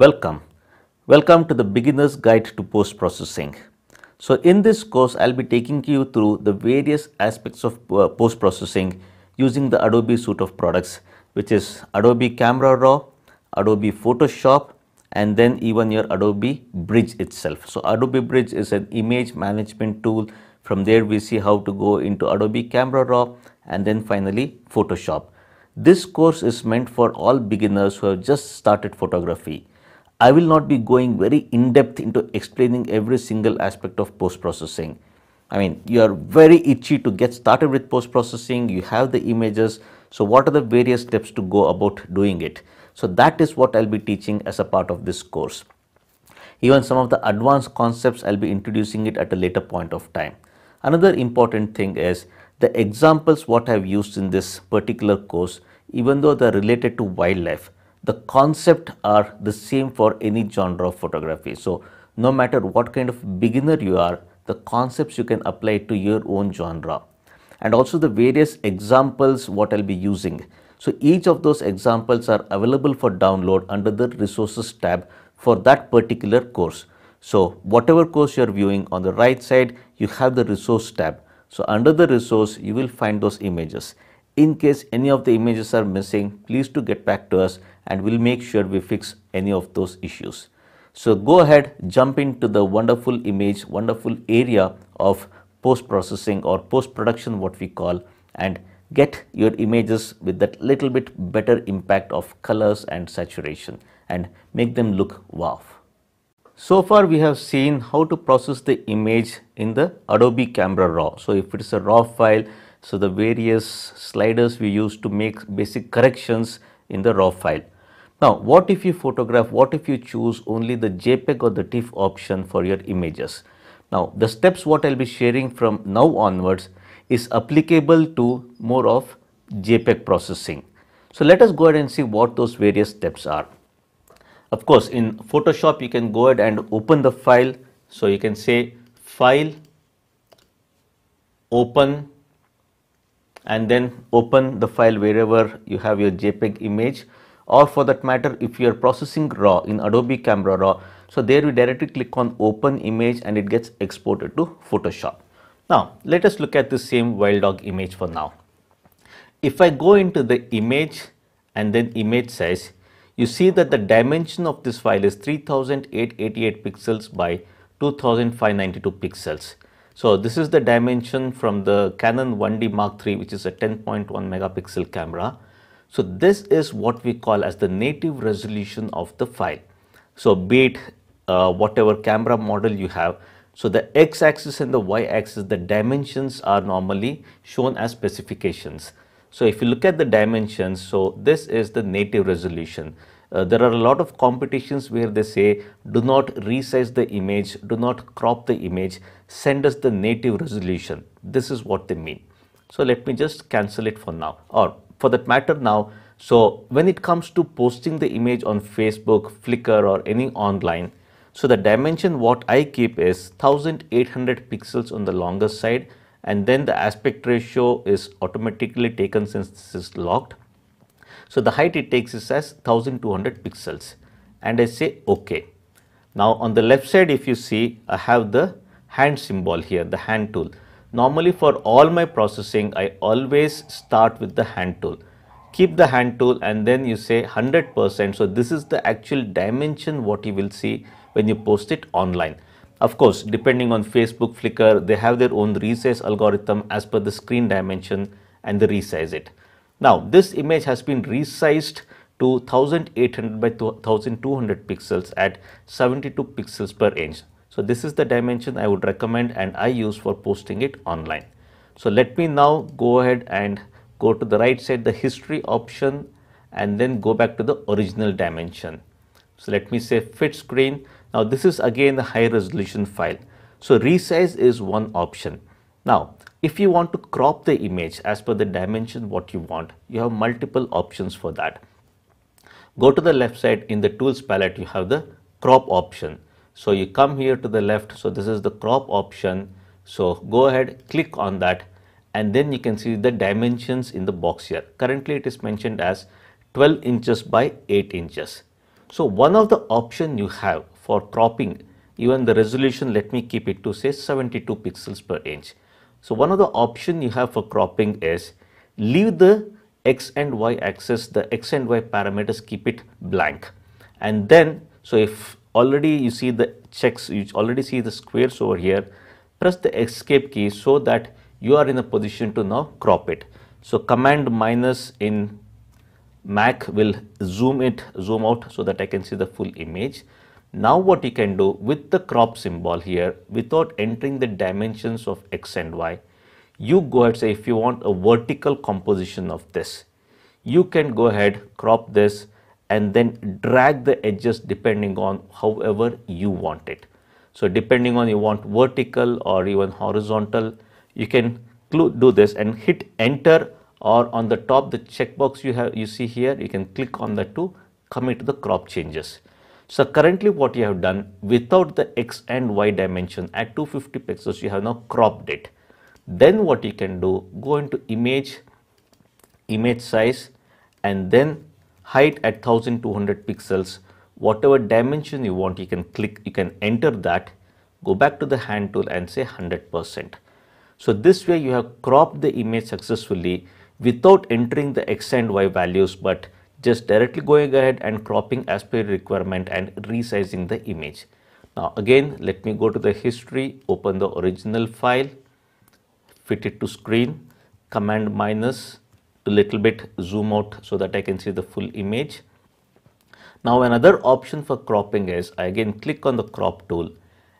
Welcome. Welcome to the beginner's guide to post processing. So in this course, I'll be taking you through the various aspects of uh, post processing using the Adobe suite of products, which is Adobe Camera Raw, Adobe Photoshop, and then even your Adobe Bridge itself. So Adobe Bridge is an image management tool. From there, we see how to go into Adobe Camera Raw and then finally Photoshop. This course is meant for all beginners who have just started photography. I will not be going very in depth into explaining every single aspect of post-processing. I mean, you are very itchy to get started with post-processing, you have the images, so what are the various steps to go about doing it? So that is what I'll be teaching as a part of this course. Even some of the advanced concepts, I'll be introducing it at a later point of time. Another important thing is the examples what I've used in this particular course, even though they're related to wildlife, the concept are the same for any genre of photography. So no matter what kind of beginner you are, the concepts you can apply to your own genre and also the various examples what I'll be using. So each of those examples are available for download under the resources tab for that particular course. So whatever course you're viewing on the right side, you have the resource tab. So under the resource, you will find those images. In case any of the images are missing, please to get back to us and we'll make sure we fix any of those issues. So go ahead, jump into the wonderful image, wonderful area of post-processing or post-production what we call and get your images with that little bit better impact of colors and saturation and make them look wow. So far we have seen how to process the image in the Adobe Camera Raw. So if it is a raw file, so the various sliders we use to make basic corrections in the raw file. Now, what if you photograph, what if you choose only the JPEG or the TIFF option for your images? Now, the steps what I'll be sharing from now onwards is applicable to more of JPEG processing. So, let us go ahead and see what those various steps are. Of course, in Photoshop, you can go ahead and open the file. So, you can say file, open, and then open the file wherever you have your JPEG image or for that matter if you are processing raw in Adobe Camera Raw so there we directly click on open image and it gets exported to Photoshop. Now let us look at the same wild dog image for now. If I go into the image and then image size you see that the dimension of this file is 3888 pixels by 2592 pixels. So this is the dimension from the Canon 1D Mark III which is a 10.1 megapixel camera so this is what we call as the native resolution of the file. So be it uh, whatever camera model you have. So the x-axis and the y-axis, the dimensions are normally shown as specifications. So if you look at the dimensions, so this is the native resolution. Uh, there are a lot of competitions where they say do not resize the image, do not crop the image, send us the native resolution. This is what they mean. So let me just cancel it for now or for that matter now. So when it comes to posting the image on Facebook, Flickr or any online, so the dimension what I keep is 1800 pixels on the longer side and then the aspect ratio is automatically taken since this is locked. So the height it takes is as 1200 pixels and I say OK. Now on the left side if you see I have the hand symbol here the hand tool. Normally for all my processing, I always start with the hand tool. Keep the hand tool and then you say 100%. So this is the actual dimension what you will see when you post it online. Of course, depending on Facebook, Flickr, they have their own resize algorithm as per the screen dimension and they resize it. Now, this image has been resized to 1800 by 1200 pixels at 72 pixels per inch. So this is the dimension I would recommend and I use for posting it online. So let me now go ahead and go to the right side, the history option and then go back to the original dimension. So let me say fit screen. Now this is again the high resolution file. So resize is one option. Now if you want to crop the image as per the dimension what you want, you have multiple options for that. Go to the left side in the tools palette you have the crop option. So you come here to the left. So this is the crop option. So go ahead, click on that and then you can see the dimensions in the box here. Currently it is mentioned as 12 inches by 8 inches. So one of the option you have for cropping, even the resolution, let me keep it to say 72 pixels per inch. So one of the option you have for cropping is leave the x and y axis, the x and y parameters, keep it blank. And then, so if already you see the checks you already see the squares over here press the escape key so that you are in a position to now crop it so command minus in Mac will zoom it zoom out so that I can see the full image now what you can do with the crop symbol here without entering the dimensions of X and Y you go ahead say if you want a vertical composition of this you can go ahead crop this and then drag the edges depending on however you want it. So depending on you want vertical or even horizontal, you can do this and hit enter or on the top the checkbox you have you see here you can click on that to commit the crop changes. So currently what you have done without the x and y dimension at 250 pixels you have now cropped it. Then what you can do go into image, image size and then height at 1200 pixels, whatever dimension you want, you can click, you can enter that, go back to the hand tool and say 100%. So this way you have cropped the image successfully without entering the X and Y values, but just directly going ahead and cropping as per requirement and resizing the image. Now again, let me go to the history, open the original file, fit it to screen, command minus, little bit zoom out so that I can see the full image. Now another option for cropping is I again click on the crop tool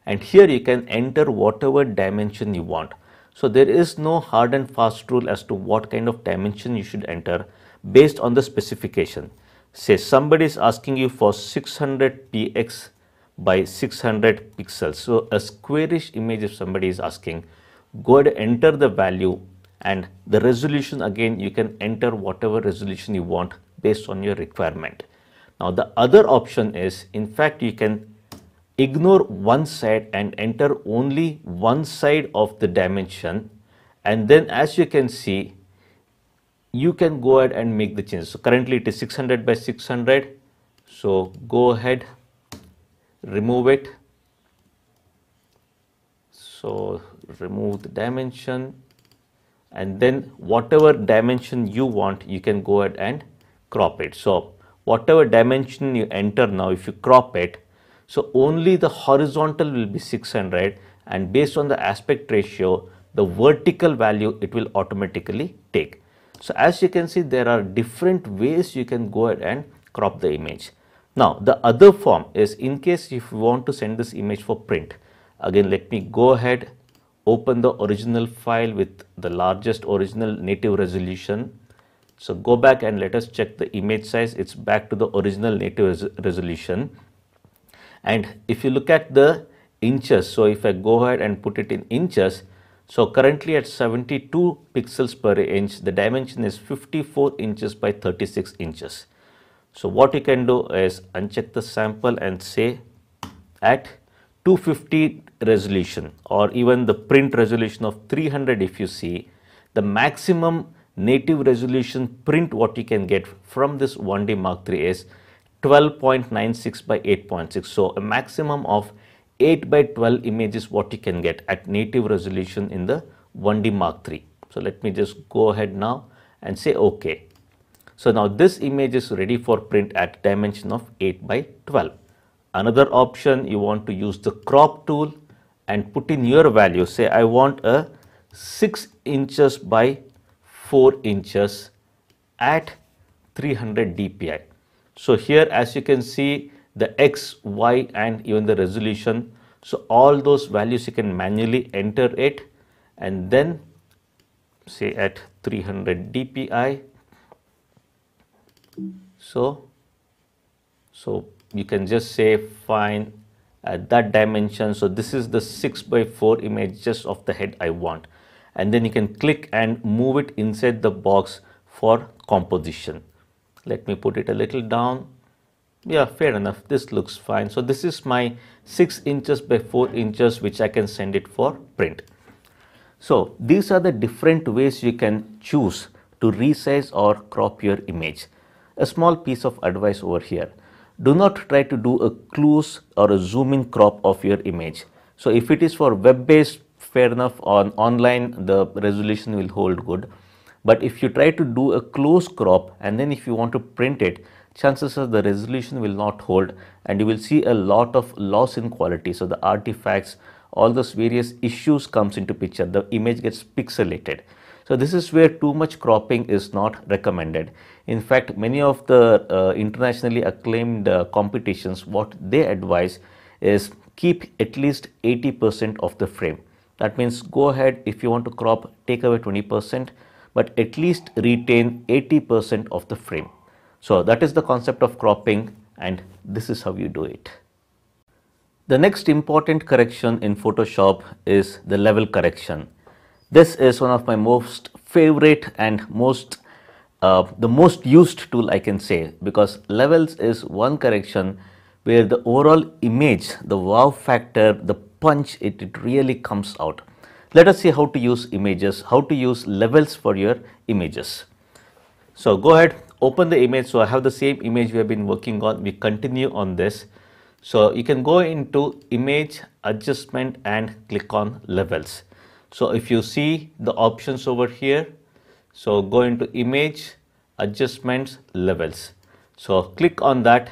and here you can enter whatever dimension you want. So there is no hard and fast rule as to what kind of dimension you should enter based on the specification. Say somebody is asking you for 600 px by 600 pixels. So a squarish image if somebody is asking, go ahead enter the value and the resolution again you can enter whatever resolution you want based on your requirement. Now the other option is in fact you can ignore one side and enter only one side of the dimension and then as you can see you can go ahead and make the change. So currently it is 600 by 600 so go ahead remove it. So remove the dimension and then whatever dimension you want you can go ahead and crop it. So, whatever dimension you enter now if you crop it, so only the horizontal will be 600 and based on the aspect ratio the vertical value it will automatically take. So, as you can see there are different ways you can go ahead and crop the image. Now, the other form is in case if you want to send this image for print again let me go ahead open the original file with the largest original native resolution. So go back and let us check the image size. It's back to the original native res resolution. And if you look at the inches, so if I go ahead and put it in inches, so currently at 72 pixels per inch, the dimension is 54 inches by 36 inches. So what you can do is uncheck the sample and say at 250 resolution or even the print resolution of 300 if you see the maximum native resolution print what you can get from this 1D Mark III is 12.96 by 8.6 so a maximum of 8 by 12 images what you can get at native resolution in the 1D Mark III. So let me just go ahead now and say OK. So now this image is ready for print at dimension of 8 by 12. Another option you want to use the crop tool and put in your value say I want a 6 inches by 4 inches at 300 dpi. So here as you can see the x, y and even the resolution. So all those values you can manually enter it and then say at 300 dpi. So, so you can just say fine that dimension so this is the 6 by 4 image just of the head I want and then you can click and move it inside the box for composition let me put it a little down yeah fair enough this looks fine so this is my 6 inches by 4 inches which I can send it for print so these are the different ways you can choose to resize or crop your image a small piece of advice over here do not try to do a close or a zoom in crop of your image. So if it is for web based fair enough on online the resolution will hold good but if you try to do a close crop and then if you want to print it chances are the resolution will not hold and you will see a lot of loss in quality so the artifacts all those various issues comes into picture the image gets pixelated so this is where too much cropping is not recommended in fact, many of the uh, internationally acclaimed uh, competitions, what they advise is keep at least 80% of the frame. That means go ahead if you want to crop, take away 20%, but at least retain 80% of the frame. So that is the concept of cropping and this is how you do it. The next important correction in Photoshop is the level correction. This is one of my most favorite and most uh, the most used tool I can say because levels is one correction where the overall image, the wow factor, the punch, it, it really comes out. Let us see how to use images, how to use levels for your images. So go ahead, open the image. So I have the same image we have been working on. We continue on this. So you can go into image adjustment and click on levels. So if you see the options over here, so go into image adjustments levels. So click on that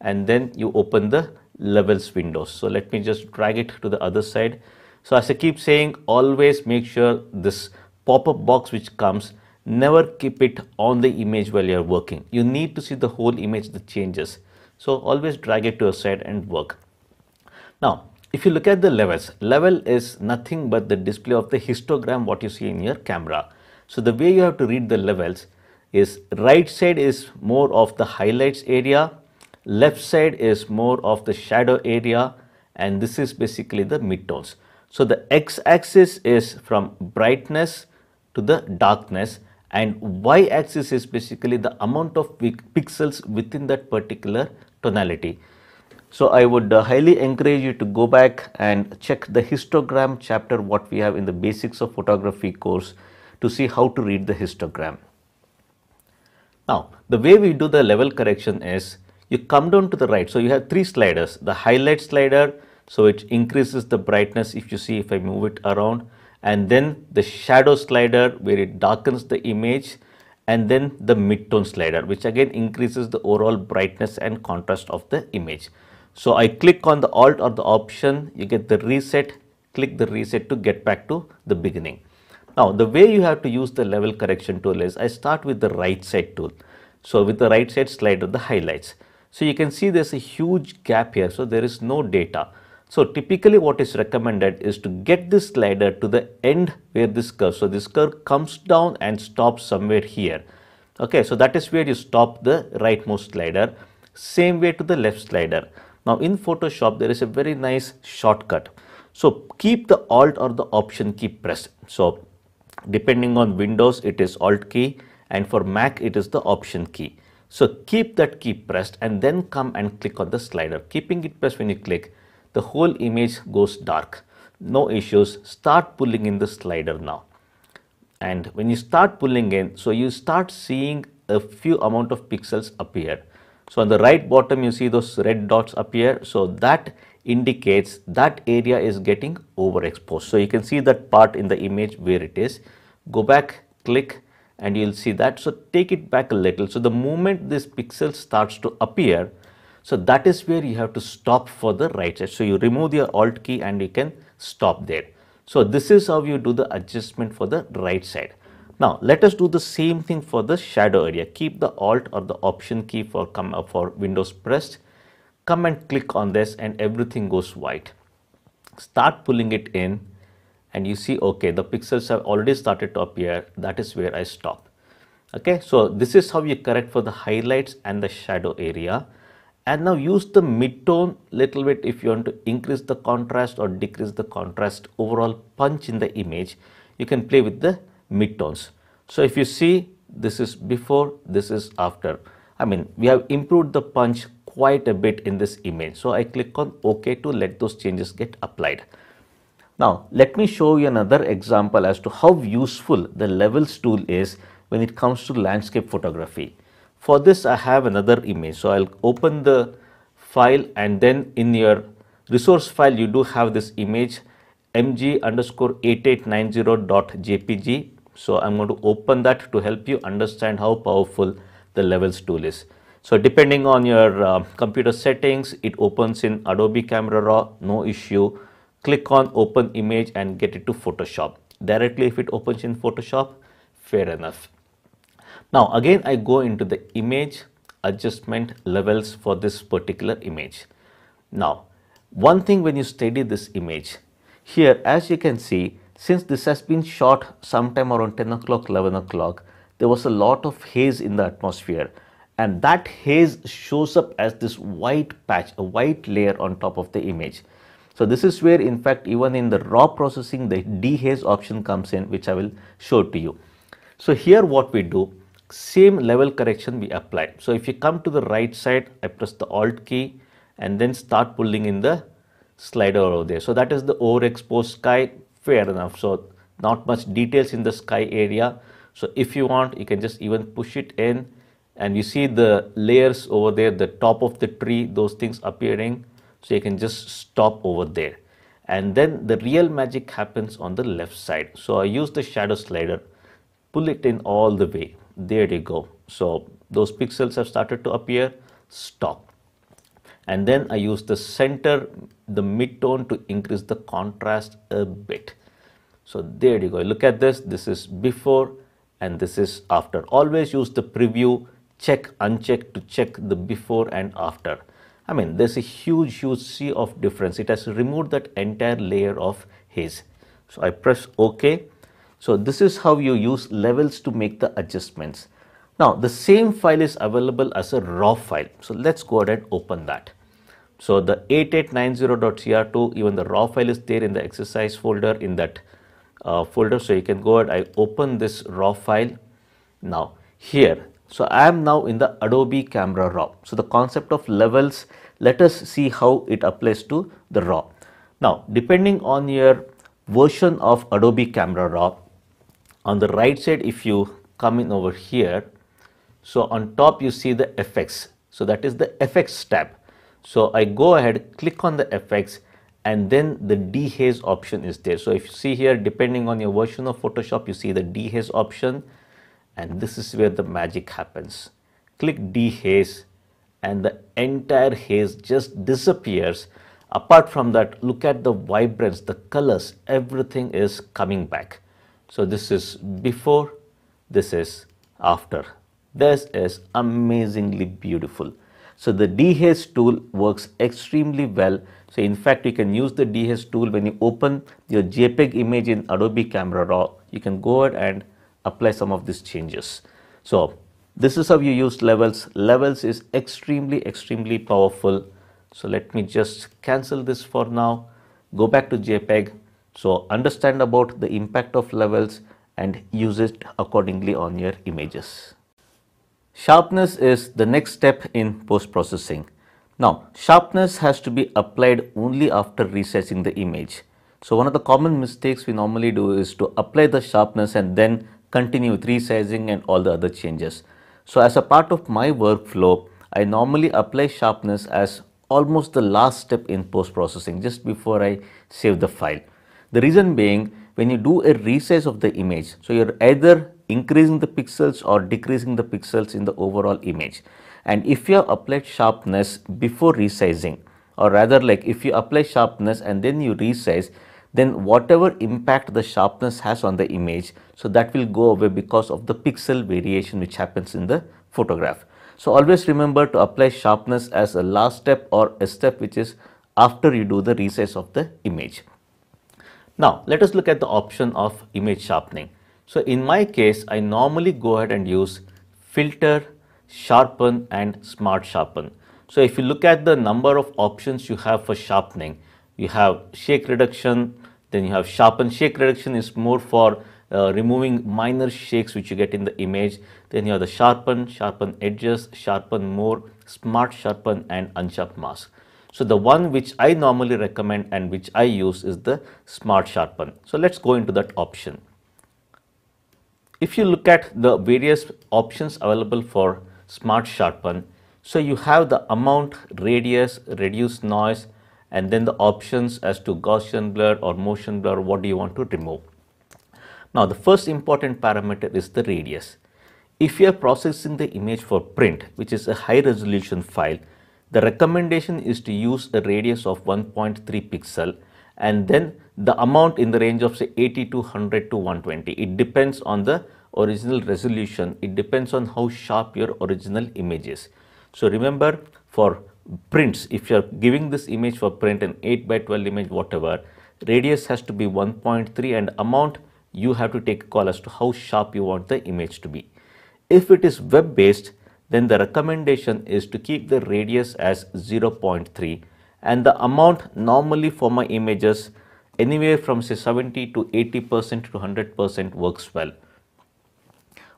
and then you open the levels windows. So let me just drag it to the other side. So as I keep saying always make sure this pop-up box which comes never keep it on the image while you're working. You need to see the whole image the changes. So always drag it to a side and work. Now if you look at the levels, level is nothing but the display of the histogram what you see in your camera. So the way you have to read the levels is right side is more of the highlights area, left side is more of the shadow area and this is basically the midtones. So the x-axis is from brightness to the darkness and y-axis is basically the amount of pixels within that particular tonality. So I would uh, highly encourage you to go back and check the histogram chapter what we have in the basics of photography course to see how to read the histogram. Now, the way we do the level correction is you come down to the right. So you have three sliders, the highlight slider, so it increases the brightness if you see if I move it around and then the shadow slider where it darkens the image and then the midtone slider which again increases the overall brightness and contrast of the image. So I click on the alt or the option, you get the reset, click the reset to get back to the beginning. Now, the way you have to use the level correction tool is I start with the right side tool. So, with the right side slide the highlights. So, you can see there's a huge gap here. So, there is no data. So, typically what is recommended is to get this slider to the end where this curve. So, this curve comes down and stops somewhere here. Okay, so that is where you stop the rightmost slider. Same way to the left slider. Now, in Photoshop, there is a very nice shortcut. So, keep the Alt or the Option key pressed. So, Depending on Windows, it is Alt key and for Mac, it is the Option key. So keep that key pressed and then come and click on the slider. Keeping it pressed when you click, the whole image goes dark. No issues. Start pulling in the slider now. And when you start pulling in, so you start seeing a few amount of pixels appear. So on the right bottom, you see those red dots appear. So that indicates that area is getting overexposed. So you can see that part in the image where it is. Go back, click and you'll see that. So take it back a little. So the moment this pixel starts to appear, so that is where you have to stop for the right side. So you remove your alt key and you can stop there. So this is how you do the adjustment for the right side. Now let us do the same thing for the shadow area. Keep the alt or the option key for come up uh, for windows pressed come and click on this and everything goes white start pulling it in and you see okay the pixels have already started to appear that is where I stop okay so this is how you correct for the highlights and the shadow area and now use the midtone little bit if you want to increase the contrast or decrease the contrast overall punch in the image you can play with the midtones so if you see this is before this is after I mean we have improved the punch quite a bit in this image. So I click on OK to let those changes get applied. Now let me show you another example as to how useful the levels tool is when it comes to landscape photography. For this I have another image. So I'll open the file and then in your resource file you do have this image mg underscore 8890.jpg. So I'm going to open that to help you understand how powerful the levels tool is. So depending on your uh, computer settings, it opens in Adobe Camera Raw, no issue. Click on open image and get it to Photoshop. Directly if it opens in Photoshop, fair enough. Now again I go into the image adjustment levels for this particular image. Now one thing when you study this image, here as you can see since this has been shot sometime around 10 o'clock, 11 o'clock, there was a lot of haze in the atmosphere and that haze shows up as this white patch, a white layer on top of the image. So this is where in fact even in the raw processing the dehaze option comes in which I will show to you. So here what we do same level correction we apply. So if you come to the right side I press the alt key and then start pulling in the slider over there. So that is the overexposed sky fair enough. So not much details in the sky area. So if you want you can just even push it in and you see the layers over there the top of the tree those things appearing so you can just stop over there and then the real magic happens on the left side so I use the shadow slider pull it in all the way there you go so those pixels have started to appear stop and then I use the center the midtone to increase the contrast a bit so there you go look at this this is before and this is after always use the preview check uncheck to check the before and after. I mean there's a huge huge sea of difference. It has removed that entire layer of haze. So I press OK. So this is how you use levels to make the adjustments. Now the same file is available as a raw file. So let's go ahead and open that. So the 8890.cr2 even the raw file is there in the exercise folder in that uh, folder. So you can go ahead I open this raw file. Now here so I am now in the Adobe Camera Raw. So the concept of levels, let us see how it applies to the raw. Now, depending on your version of Adobe Camera Raw, on the right side, if you come in over here, so on top you see the FX. So that is the FX tab. So I go ahead, click on the FX, and then the dehaze option is there. So if you see here, depending on your version of Photoshop, you see the dehaze option and this is where the magic happens. Click dehaze and the entire haze just disappears. Apart from that, look at the vibrance, the colors, everything is coming back. So this is before, this is after. This is amazingly beautiful. So the dehaze tool works extremely well. So in fact, you can use the dehaze tool when you open your JPEG image in Adobe Camera Raw. You can go ahead and apply some of these changes. So this is how you use levels. Levels is extremely, extremely powerful. So let me just cancel this for now. Go back to JPEG. So understand about the impact of levels and use it accordingly on your images. Sharpness is the next step in post-processing. Now, sharpness has to be applied only after resizing the image. So one of the common mistakes we normally do is to apply the sharpness and then continue with resizing and all the other changes. So as a part of my workflow, I normally apply sharpness as almost the last step in post-processing just before I save the file. The reason being when you do a resize of the image, so you're either increasing the pixels or decreasing the pixels in the overall image. And if you have applied sharpness before resizing or rather like if you apply sharpness and then you resize, then whatever impact the sharpness has on the image, so that will go away because of the pixel variation which happens in the photograph. So, always remember to apply sharpness as a last step or a step which is after you do the resize of the image. Now, let us look at the option of image sharpening. So, in my case, I normally go ahead and use filter, sharpen and smart sharpen. So, if you look at the number of options you have for sharpening, you have shake reduction, then you have sharp and shake reduction is more for uh, removing minor shakes which you get in the image. Then you have the sharpen, sharpen edges, sharpen more, smart sharpen and unsharp mask. So the one which I normally recommend and which I use is the smart sharpen. So let's go into that option. If you look at the various options available for smart sharpen, so you have the amount, radius, reduce noise, and then the options as to Gaussian blur or motion blur, what do you want to remove. Now the first important parameter is the radius. If you are processing the image for print, which is a high resolution file, the recommendation is to use a radius of 1.3 pixel and then the amount in the range of say 80 to 100 to 120. It depends on the original resolution. It depends on how sharp your original image is. So remember for prints, if you are giving this image for print an 8 by 12 image whatever, radius has to be 1.3 and amount you have to take a call as to how sharp you want the image to be. If it is web based, then the recommendation is to keep the radius as 0.3 and the amount normally for my images anywhere from say 70 to 80 percent to 100 percent works well.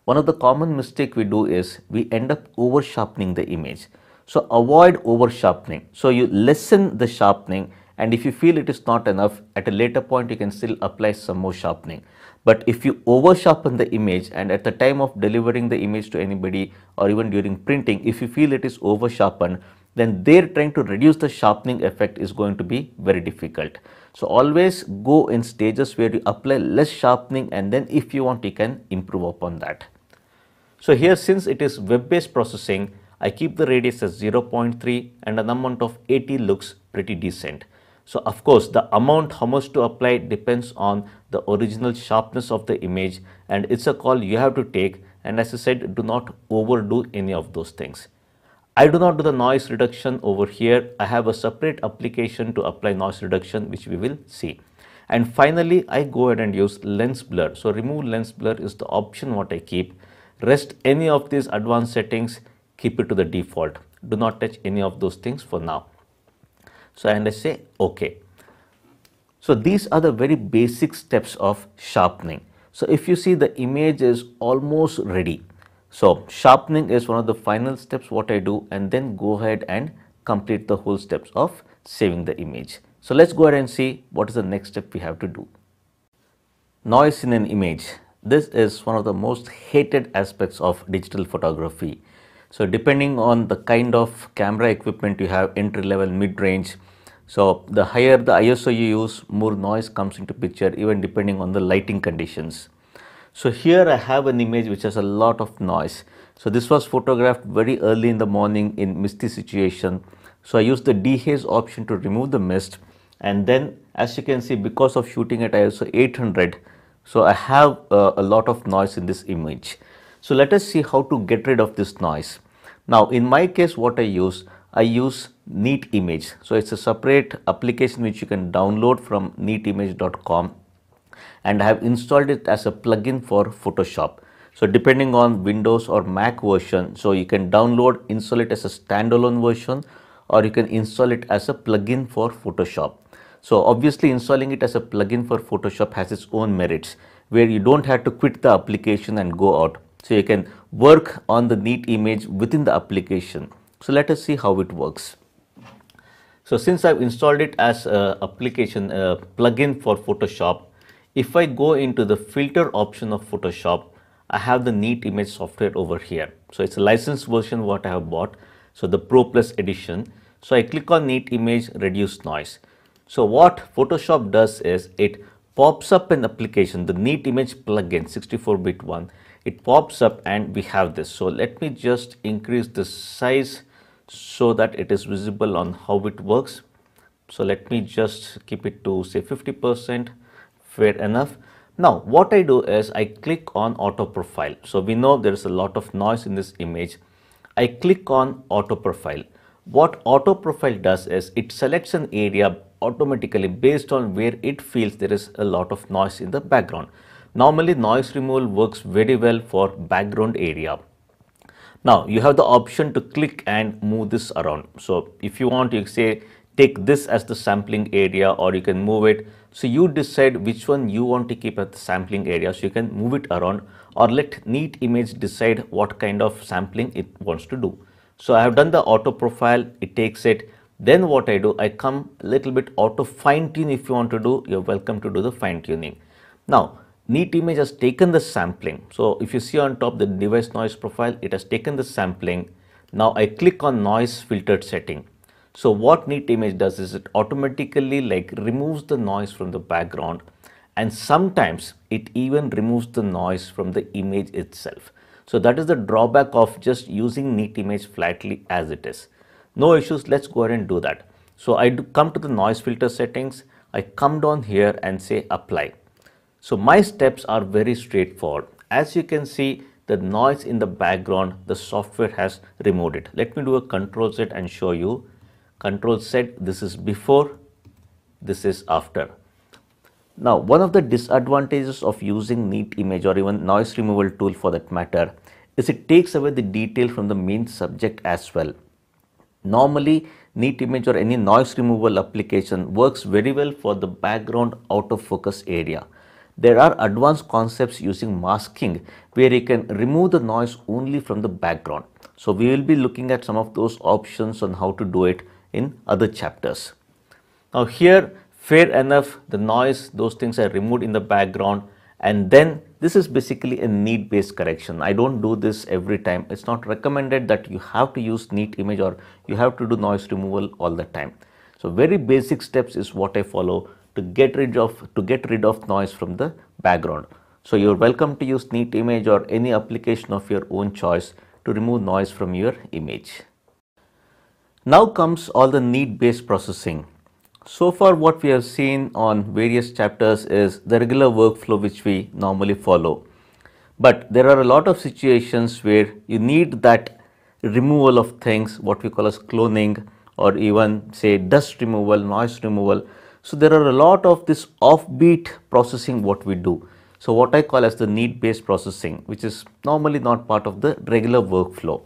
One of the common mistake we do is we end up over sharpening the image. So avoid over sharpening. So you lessen the sharpening and if you feel it is not enough, at a later point you can still apply some more sharpening. But if you over sharpen the image and at the time of delivering the image to anybody or even during printing, if you feel it is over sharpened, then they're trying to reduce the sharpening effect is going to be very difficult. So always go in stages where you apply less sharpening and then if you want you can improve upon that. So here since it is web-based processing, I keep the radius as 0.3 and an amount of 80 looks pretty decent. So of course the amount how much to apply depends on the original sharpness of the image and it's a call you have to take and as I said do not overdo any of those things. I do not do the noise reduction over here. I have a separate application to apply noise reduction which we will see. And finally, I go ahead and use lens blur. So remove lens blur is the option what I keep. Rest any of these advanced settings keep it to the default. Do not touch any of those things for now. So, and I say OK. So, these are the very basic steps of sharpening. So, if you see the image is almost ready. So, sharpening is one of the final steps what I do and then go ahead and complete the whole steps of saving the image. So, let's go ahead and see what is the next step we have to do. Noise in an image. This is one of the most hated aspects of digital photography so depending on the kind of camera equipment you have entry level, mid range. So the higher the ISO you use, more noise comes into picture even depending on the lighting conditions. So here I have an image which has a lot of noise. So this was photographed very early in the morning in misty situation. So I used the dehaze option to remove the mist and then as you can see because of shooting at ISO 800 so I have uh, a lot of noise in this image. So let us see how to get rid of this noise. Now in my case what I use, I use Neat Image. So it's a separate application which you can download from neatimage.com and I have installed it as a plugin for Photoshop. So depending on Windows or Mac version, so you can download, install it as a standalone version or you can install it as a plugin for Photoshop. So obviously installing it as a plugin for Photoshop has its own merits where you don't have to quit the application and go out so you can work on the neat image within the application. So let us see how it works. So since I've installed it as a application a plugin for Photoshop, if I go into the filter option of Photoshop, I have the neat image software over here. So it's a licensed version what I have bought. So the Pro Plus edition. So I click on neat image reduce noise. So what Photoshop does is it pops up an application, the neat image plugin 64 bit one it pops up and we have this so let me just increase the size so that it is visible on how it works so let me just keep it to say 50% fair enough now what I do is I click on auto profile so we know there is a lot of noise in this image I click on auto profile what auto profile does is it selects an area automatically based on where it feels there is a lot of noise in the background Normally noise removal works very well for background area. Now you have the option to click and move this around. So if you want you say take this as the sampling area or you can move it. So you decide which one you want to keep as the sampling area so you can move it around or let neat image decide what kind of sampling it wants to do. So I have done the auto profile, it takes it. Then what I do, I come a little bit auto fine tune if you want to do, you're welcome to do the fine tuning. Now neat image has taken the sampling. So if you see on top the device noise profile, it has taken the sampling. Now I click on noise filtered setting. So what neat image does is it automatically like removes the noise from the background and sometimes it even removes the noise from the image itself. So that is the drawback of just using neat image flatly as it is. No issues, let's go ahead and do that. So I do come to the noise filter settings, I come down here and say apply. So my steps are very straightforward. As you can see, the noise in the background, the software has removed it. Let me do a control set and show you. Control set, this is before, this is after. Now, one of the disadvantages of using neat image or even noise removal tool for that matter is it takes away the detail from the main subject as well. Normally, neat image or any noise removal application works very well for the background out of focus area. There are advanced concepts using masking where you can remove the noise only from the background. So we will be looking at some of those options on how to do it in other chapters. Now here fair enough the noise those things are removed in the background and then this is basically a need based correction. I don't do this every time. It's not recommended that you have to use neat image or you have to do noise removal all the time. So very basic steps is what I follow to get rid of to get rid of noise from the background. So you're welcome to use neat image or any application of your own choice to remove noise from your image. Now comes all the need based processing. So far what we have seen on various chapters is the regular workflow which we normally follow. But there are a lot of situations where you need that removal of things what we call as cloning or even say dust removal, noise removal so, there are a lot of this offbeat processing what we do. So, what I call as the need based processing which is normally not part of the regular workflow.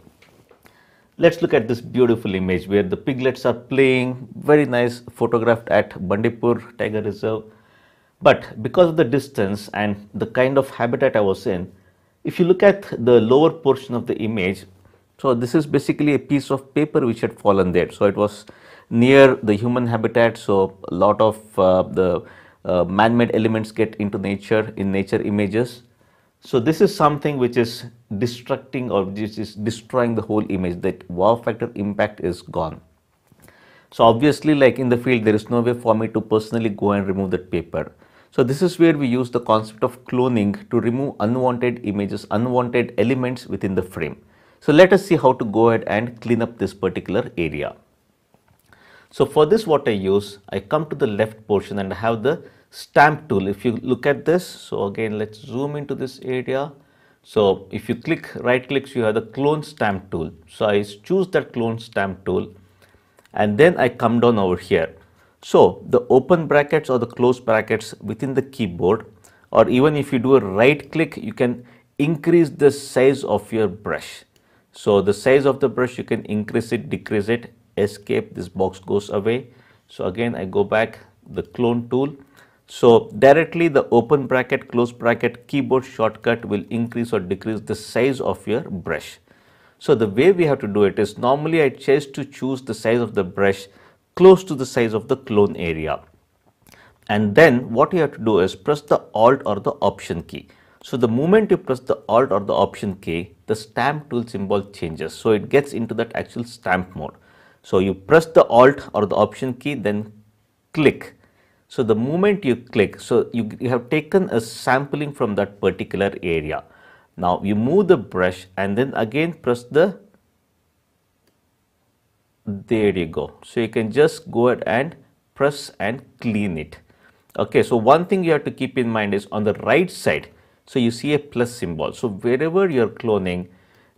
Let us look at this beautiful image where the piglets are playing very nice photographed at Bandipur Tiger Reserve. But because of the distance and the kind of habitat I was in, if you look at the lower portion of the image, so this is basically a piece of paper which had fallen there. So it was near the human habitat. So a lot of uh, the uh, man-made elements get into nature in nature images. So this is something which is destructing or which is destroying the whole image that wow factor impact is gone. So obviously like in the field there is no way for me to personally go and remove that paper. So this is where we use the concept of cloning to remove unwanted images, unwanted elements within the frame. So let us see how to go ahead and clean up this particular area. So for this what I use, I come to the left portion and I have the stamp tool. If you look at this, so again let's zoom into this area. So if you click right clicks, you have the clone stamp tool. So I choose that clone stamp tool and then I come down over here. So the open brackets or the close brackets within the keyboard or even if you do a right click, you can increase the size of your brush. So the size of the brush, you can increase it, decrease it escape this box goes away so again I go back the clone tool so directly the open bracket close bracket keyboard shortcut will increase or decrease the size of your brush so the way we have to do it is normally I choose to choose the size of the brush close to the size of the clone area and then what you have to do is press the alt or the option key so the moment you press the Alt or the Option key, the stamp tool symbol changes. So it gets into that actual stamp mode. So you press the Alt or the Option key, then click. So the moment you click, so you, you have taken a sampling from that particular area. Now you move the brush and then again press the, there you go. So you can just go ahead and press and clean it. Okay, so one thing you have to keep in mind is on the right side, so you see a plus symbol. So wherever you're cloning,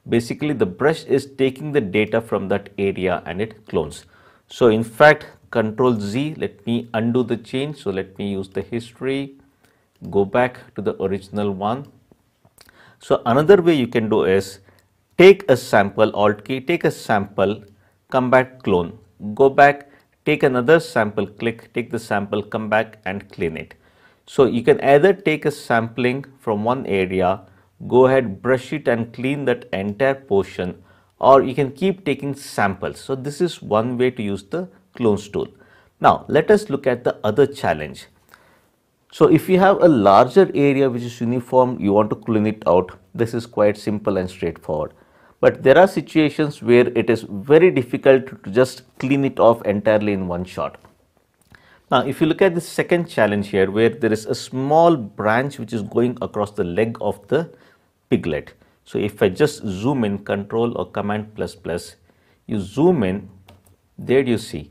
basically the brush is taking the data from that area and it clones. So in fact control Z let me undo the change so let me use the history go back to the original one. So another way you can do is take a sample alt key take a sample come back clone go back take another sample click take the sample come back and clean it. So you can either take a sampling from one area go ahead brush it and clean that entire portion or you can keep taking samples. So this is one way to use the clones tool. Now let us look at the other challenge. So if you have a larger area which is uniform, you want to clean it out. This is quite simple and straightforward. But there are situations where it is very difficult to just clean it off entirely in one shot. Now if you look at the second challenge here where there is a small branch which is going across the leg of the piglet. So if I just zoom in control or command plus plus you zoom in there you see.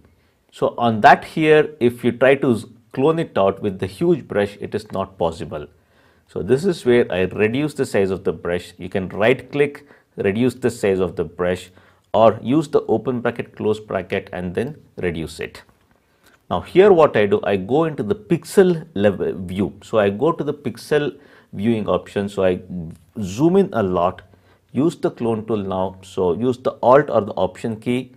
So on that here if you try to clone it out with the huge brush it is not possible. So this is where I reduce the size of the brush. You can right click reduce the size of the brush or use the open bracket close bracket and then reduce it. Now here what I do I go into the pixel level view. So I go to the pixel viewing option. So I zoom in a lot, use the clone tool now. So use the alt or the option key,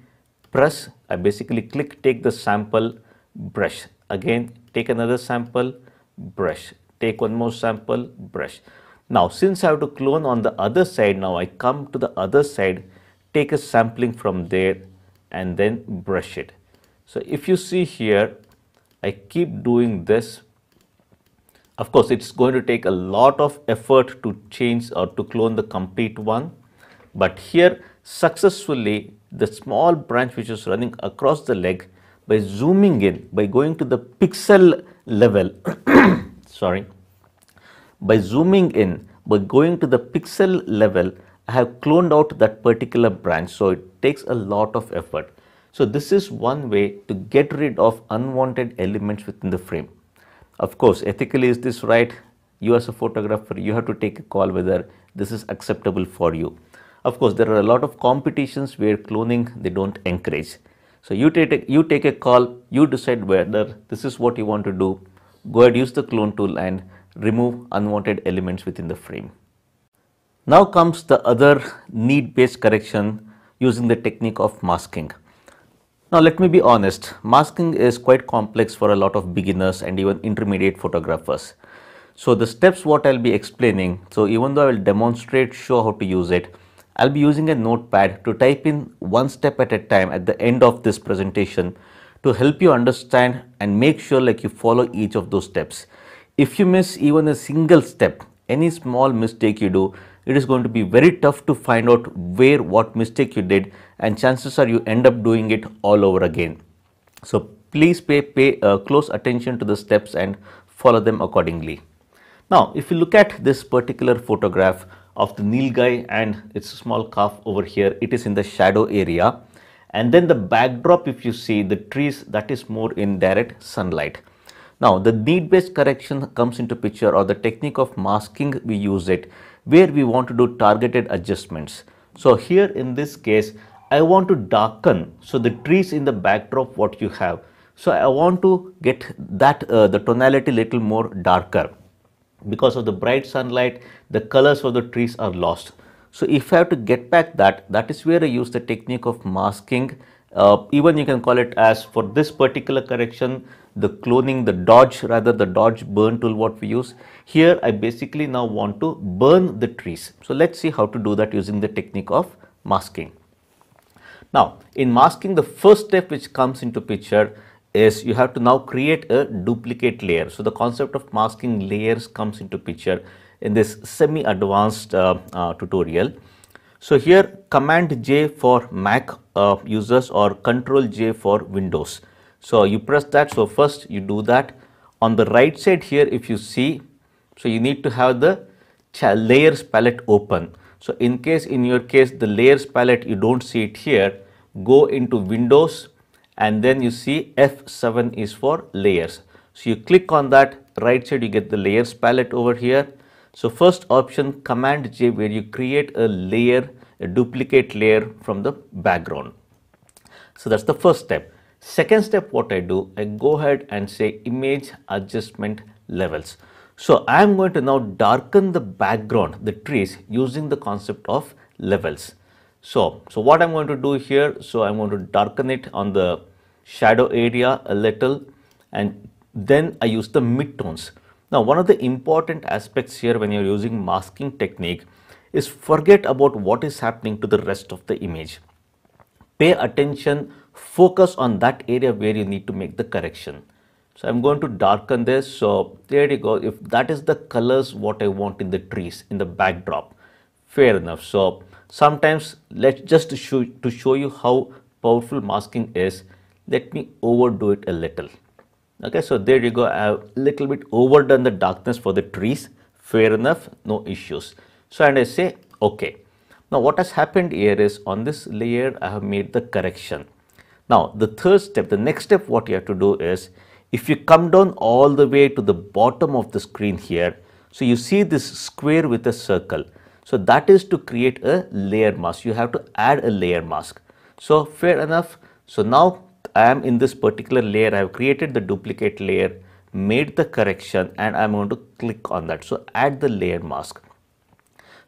press, I basically click take the sample, brush. Again, take another sample, brush. Take one more sample, brush. Now, since I have to clone on the other side, now I come to the other side, take a sampling from there and then brush it. So if you see here, I keep doing this of course, it's going to take a lot of effort to change or to clone the complete one. But here successfully the small branch which is running across the leg by zooming in, by going to the pixel level, sorry, by zooming in, by going to the pixel level, I have cloned out that particular branch. So it takes a lot of effort. So this is one way to get rid of unwanted elements within the frame. Of course, ethically is this right? You as a photographer, you have to take a call whether this is acceptable for you. Of course, there are a lot of competitions where cloning they don't encourage. So you take, you take a call, you decide whether this is what you want to do. Go ahead, use the clone tool and remove unwanted elements within the frame. Now comes the other need-based correction using the technique of masking. Now let me be honest, masking is quite complex for a lot of beginners and even intermediate photographers. So the steps what I'll be explaining, so even though I will demonstrate show how to use it, I'll be using a notepad to type in one step at a time at the end of this presentation to help you understand and make sure like you follow each of those steps. If you miss even a single step, any small mistake you do it is going to be very tough to find out where what mistake you did and chances are you end up doing it all over again. So please pay, pay uh, close attention to the steps and follow them accordingly. Now if you look at this particular photograph of the Nilgai and its small calf over here, it is in the shadow area and then the backdrop if you see the trees that is more in direct sunlight. Now the need based correction comes into picture or the technique of masking we use it where we want to do targeted adjustments. So here in this case, I want to darken. So the trees in the backdrop what you have. So I want to get that uh, the tonality little more darker because of the bright sunlight, the colors of the trees are lost. So if I have to get back that, that is where I use the technique of masking. Uh, even you can call it as for this particular correction, the cloning, the dodge, rather the dodge burn tool what we use. Here I basically now want to burn the trees. So let's see how to do that using the technique of masking. Now in masking the first step which comes into picture is you have to now create a duplicate layer. So the concept of masking layers comes into picture in this semi-advanced uh, uh, tutorial. So here command J for Mac uh, users or control J for Windows. So you press that. So first you do that. On the right side here, if you see, so you need to have the layers palette open. So in case, in your case, the layers palette, you don't see it here, go into windows and then you see F7 is for layers. So you click on that right side, you get the layers palette over here. So first option command J where you create a layer, a duplicate layer from the background. So that's the first step. Second step what I do, I go ahead and say image adjustment levels. So I am going to now darken the background, the trees using the concept of levels. So, so what I'm going to do here, so I'm going to darken it on the shadow area a little and then I use the midtones. Now, one of the important aspects here when you're using masking technique is forget about what is happening to the rest of the image. Pay attention focus on that area where you need to make the correction. So I'm going to darken this. So there you go. If that is the colors what I want in the trees, in the backdrop, fair enough. So sometimes let's just to show, to show you how powerful masking is, let me overdo it a little. Okay, so there you go. I have a little bit overdone the darkness for the trees. Fair enough, no issues. So and I say, okay. Now what has happened here is on this layer, I have made the correction now, the third step, the next step what you have to do is, if you come down all the way to the bottom of the screen here, so you see this square with a circle. So that is to create a layer mask. You have to add a layer mask. So fair enough. So now I am in this particular layer. I have created the duplicate layer, made the correction and I'm going to click on that. So add the layer mask.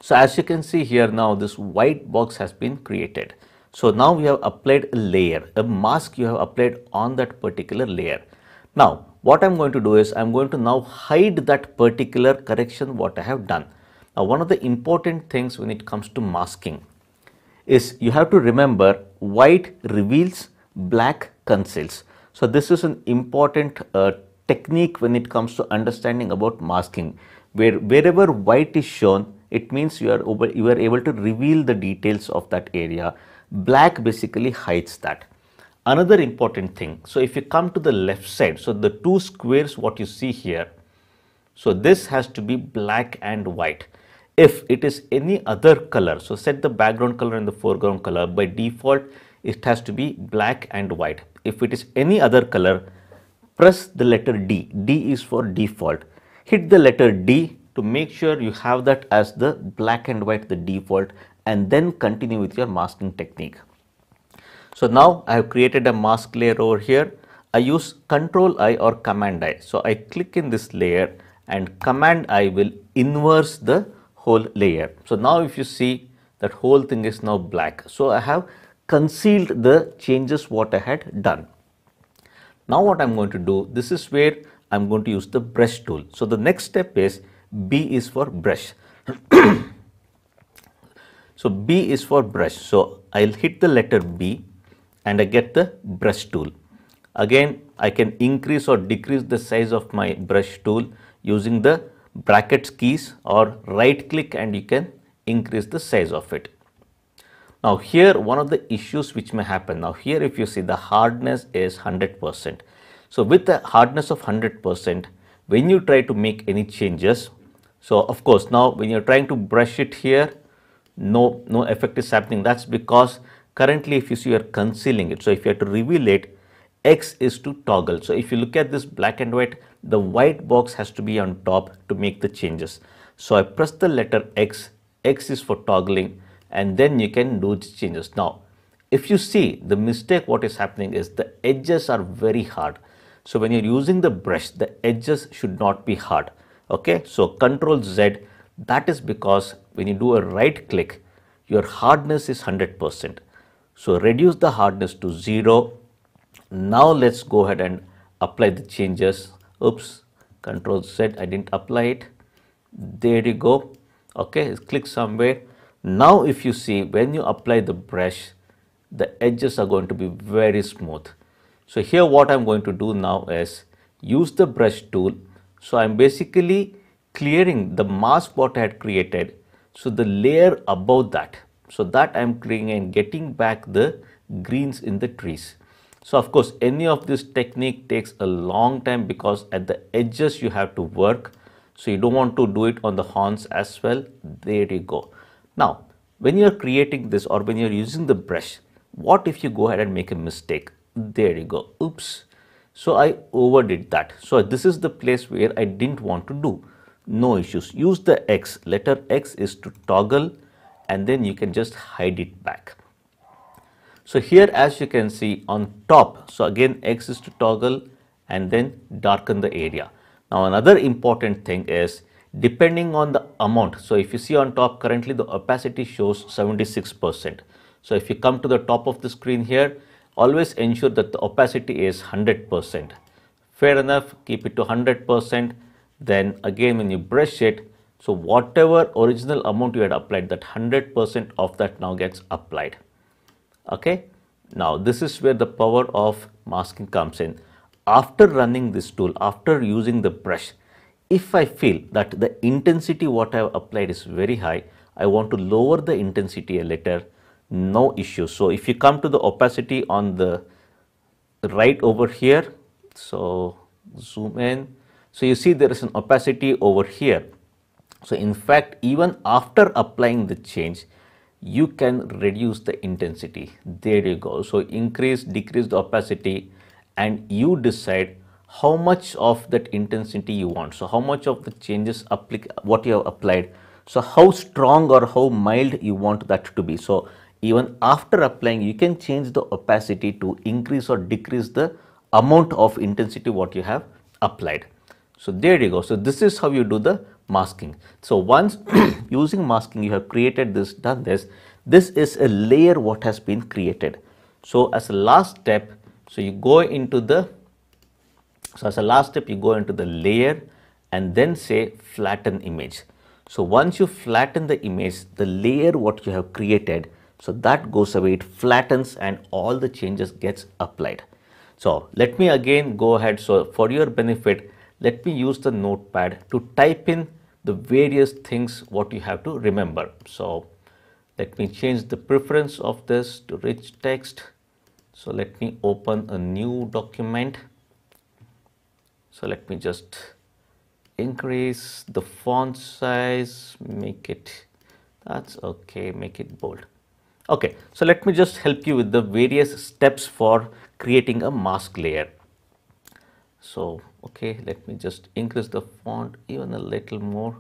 So as you can see here now this white box has been created. So now we have applied a layer, a mask you have applied on that particular layer. Now what I'm going to do is I'm going to now hide that particular correction what I have done. Now one of the important things when it comes to masking is you have to remember white reveals, black conceals. So this is an important uh, technique when it comes to understanding about masking where wherever white is shown it means you are, over, you are able to reveal the details of that area Black basically hides that. Another important thing, so if you come to the left side, so the two squares what you see here, so this has to be black and white. If it is any other color, so set the background color and the foreground color, by default it has to be black and white. If it is any other color, press the letter D. D is for default. Hit the letter D to make sure you have that as the black and white, the default and then continue with your masking technique. So now I have created a mask layer over here. I use control I or command I. So I click in this layer and command I will inverse the whole layer. So now if you see that whole thing is now black. So I have concealed the changes what I had done. Now what I'm going to do, this is where I'm going to use the brush tool. So the next step is B is for brush. So, B is for brush. So, I will hit the letter B and I get the brush tool. Again, I can increase or decrease the size of my brush tool using the brackets keys or right click and you can increase the size of it. Now here one of the issues which may happen. Now here if you see the hardness is 100%. So with the hardness of 100% when you try to make any changes. So of course now when you're trying to brush it here no, no effect is happening. That is because currently if you see you are concealing it. So, if you have to reveal it, X is to toggle. So, if you look at this black and white, the white box has to be on top to make the changes. So, I press the letter X, X is for toggling and then you can do the changes. Now, if you see the mistake what is happening is the edges are very hard. So, when you are using the brush, the edges should not be hard. Okay. So, control Z that is because when you do a right click, your hardness is 100%. So reduce the hardness to 0. Now let's go ahead and apply the changes. Oops, control Z, I didn't apply it. There you go. Okay, click somewhere. Now if you see, when you apply the brush, the edges are going to be very smooth. So here what I'm going to do now is use the brush tool. So I'm basically clearing the mask what I had created. So the layer above that, so that I'm clearing and getting back the greens in the trees. So of course, any of this technique takes a long time because at the edges you have to work. So you don't want to do it on the horns as well. There you go. Now, when you're creating this or when you're using the brush, what if you go ahead and make a mistake? There you go. Oops. So I overdid that. So this is the place where I didn't want to do no issues. Use the X, letter X is to toggle and then you can just hide it back. So here as you can see on top, so again X is to toggle and then darken the area. Now another important thing is depending on the amount. So if you see on top currently the opacity shows 76%. So if you come to the top of the screen here, always ensure that the opacity is 100%. Fair enough, keep it to 100% then again, when you brush it, so whatever original amount you had applied, that 100% of that now gets applied. Okay. Now, this is where the power of masking comes in. After running this tool, after using the brush, if I feel that the intensity what I have applied is very high, I want to lower the intensity a little, no issue. So, if you come to the opacity on the right over here, so zoom in, so you see there is an opacity over here. So in fact, even after applying the change, you can reduce the intensity. There you go. So increase, decrease the opacity and you decide how much of that intensity you want. So how much of the changes, what you have applied. So how strong or how mild you want that to be. So even after applying, you can change the opacity to increase or decrease the amount of intensity what you have applied. So there you go. So this is how you do the masking. So once using masking you have created this, done this, this is a layer what has been created. So as a last step, so you go into the, so as a last step you go into the layer and then say flatten image. So once you flatten the image, the layer what you have created, so that goes away, it flattens and all the changes gets applied. So let me again go ahead. So for your benefit, let me use the notepad to type in the various things what you have to remember. So let me change the preference of this to rich text. So let me open a new document. So let me just increase the font size, make it, that's okay, make it bold. Okay, so let me just help you with the various steps for creating a mask layer. So okay let me just increase the font even a little more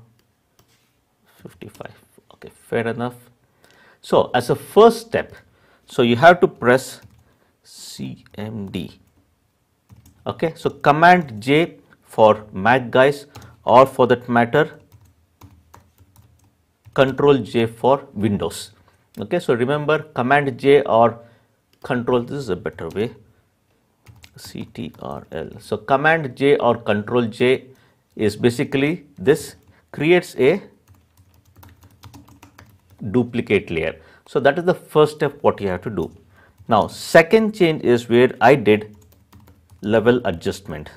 55 okay fair enough so as a first step so you have to press cmd okay so command j for mac guys or for that matter control j for windows okay so remember command j or control this is a better way CTRL. So command J or control J is basically this creates a duplicate layer. So that is the first step what you have to do. Now second change is where I did level adjustment.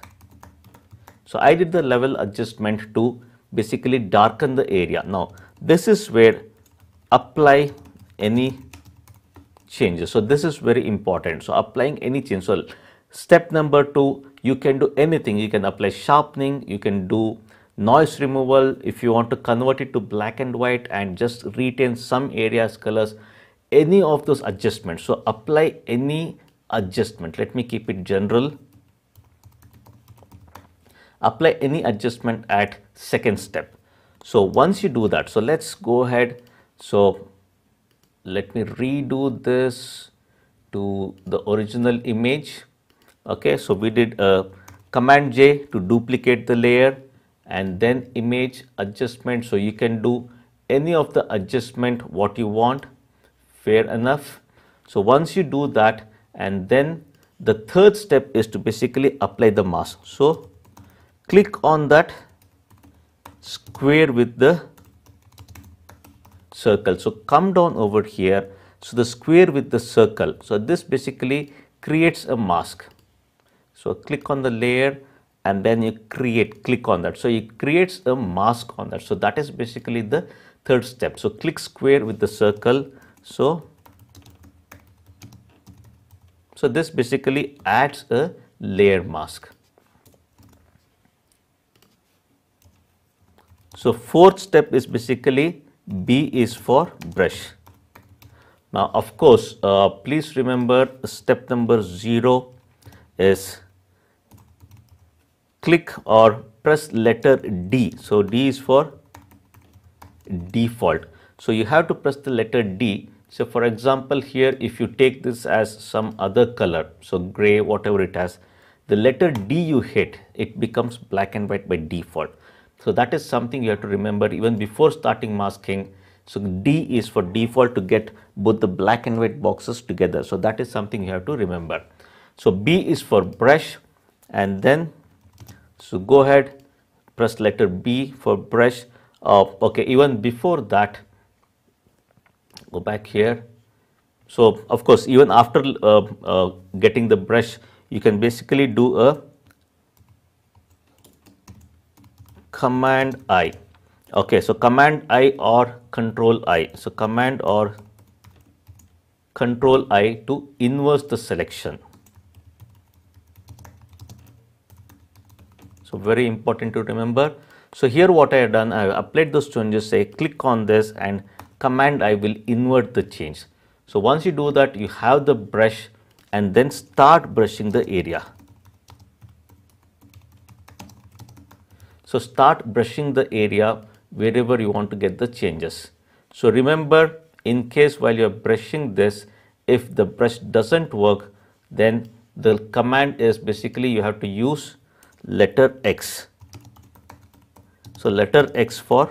So I did the level adjustment to basically darken the area. Now this is where apply any changes. So this is very important. So applying any change. So Step number two, you can do anything. You can apply sharpening, you can do noise removal. If you want to convert it to black and white and just retain some areas colors, any of those adjustments. So apply any adjustment. Let me keep it general. Apply any adjustment at second step. So once you do that, so let's go ahead. So let me redo this to the original image Okay, so we did a uh, command J to duplicate the layer and then image adjustment. So you can do any of the adjustment what you want. Fair enough. So once you do that and then the third step is to basically apply the mask. So click on that square with the circle. So come down over here. So the square with the circle. So this basically creates a mask. So click on the layer and then you create, click on that. So it creates a mask on that. So that is basically the third step. So click square with the circle. So, so this basically adds a layer mask. So fourth step is basically B is for brush. Now, of course, uh, please remember step number 0 is click or press letter D. So, D is for default. So, you have to press the letter D. So, for example, here if you take this as some other color, so gray whatever it has, the letter D you hit, it becomes black and white by default. So, that is something you have to remember even before starting masking. So, D is for default to get both the black and white boxes together. So, that is something you have to remember. So, B is for brush and then so go ahead, press letter B for brush. Uh, okay, even before that, go back here. So of course, even after uh, uh, getting the brush, you can basically do a command I. Okay, so command I or control I. So command or control I to inverse the selection. So very important to remember. So here what I have done, I have applied those changes, say click on this and command I will invert the change. So once you do that, you have the brush and then start brushing the area. So start brushing the area wherever you want to get the changes. So remember in case while you are brushing this, if the brush doesn't work, then the command is basically you have to use letter X. So, letter X for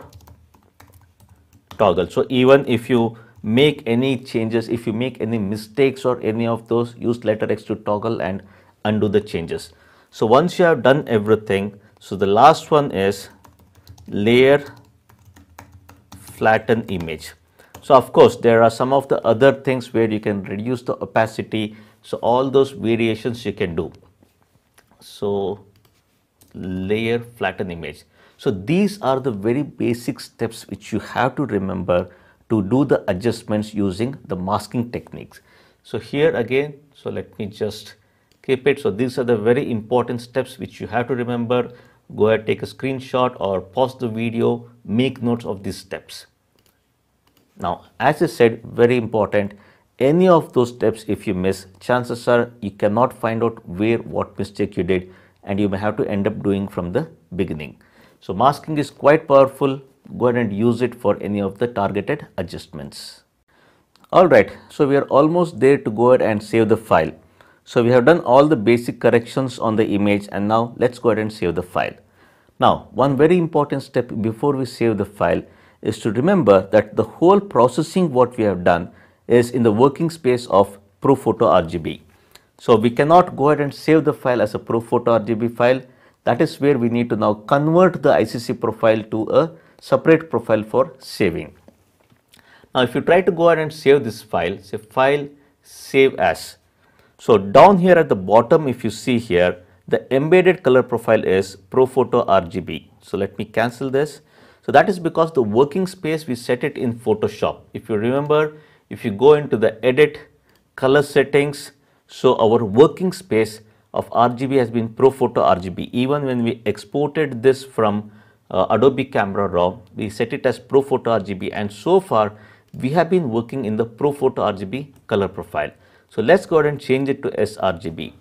toggle. So, even if you make any changes, if you make any mistakes or any of those, use letter X to toggle and undo the changes. So, once you have done everything, so the last one is layer flatten image. So, of course, there are some of the other things where you can reduce the opacity. So, all those variations you can do. So, layer flatten image. So these are the very basic steps which you have to remember to do the adjustments using the masking techniques. So here again, so let me just keep it. So these are the very important steps which you have to remember. Go ahead, take a screenshot or pause the video, make notes of these steps. Now, as I said, very important, any of those steps if you miss, chances are you cannot find out where what mistake you did and you may have to end up doing from the beginning. So masking is quite powerful, go ahead and use it for any of the targeted adjustments. Alright, so we are almost there to go ahead and save the file. So we have done all the basic corrections on the image and now let's go ahead and save the file. Now one very important step before we save the file is to remember that the whole processing what we have done is in the working space of ProPhoto RGB. So we cannot go ahead and save the file as a profoto RGB file. That is where we need to now convert the ICC profile to a separate profile for saving. Now if you try to go ahead and save this file, say file save as. So down here at the bottom if you see here, the embedded color profile is Profoto RGB. So let me cancel this. So that is because the working space we set it in Photoshop. If you remember, if you go into the edit, color settings, so our working space of RGB has been Photo RGB. Even when we exported this from uh, Adobe Camera Raw, we set it as Photo RGB and so far we have been working in the Photo RGB color profile. So let's go ahead and change it to sRGB.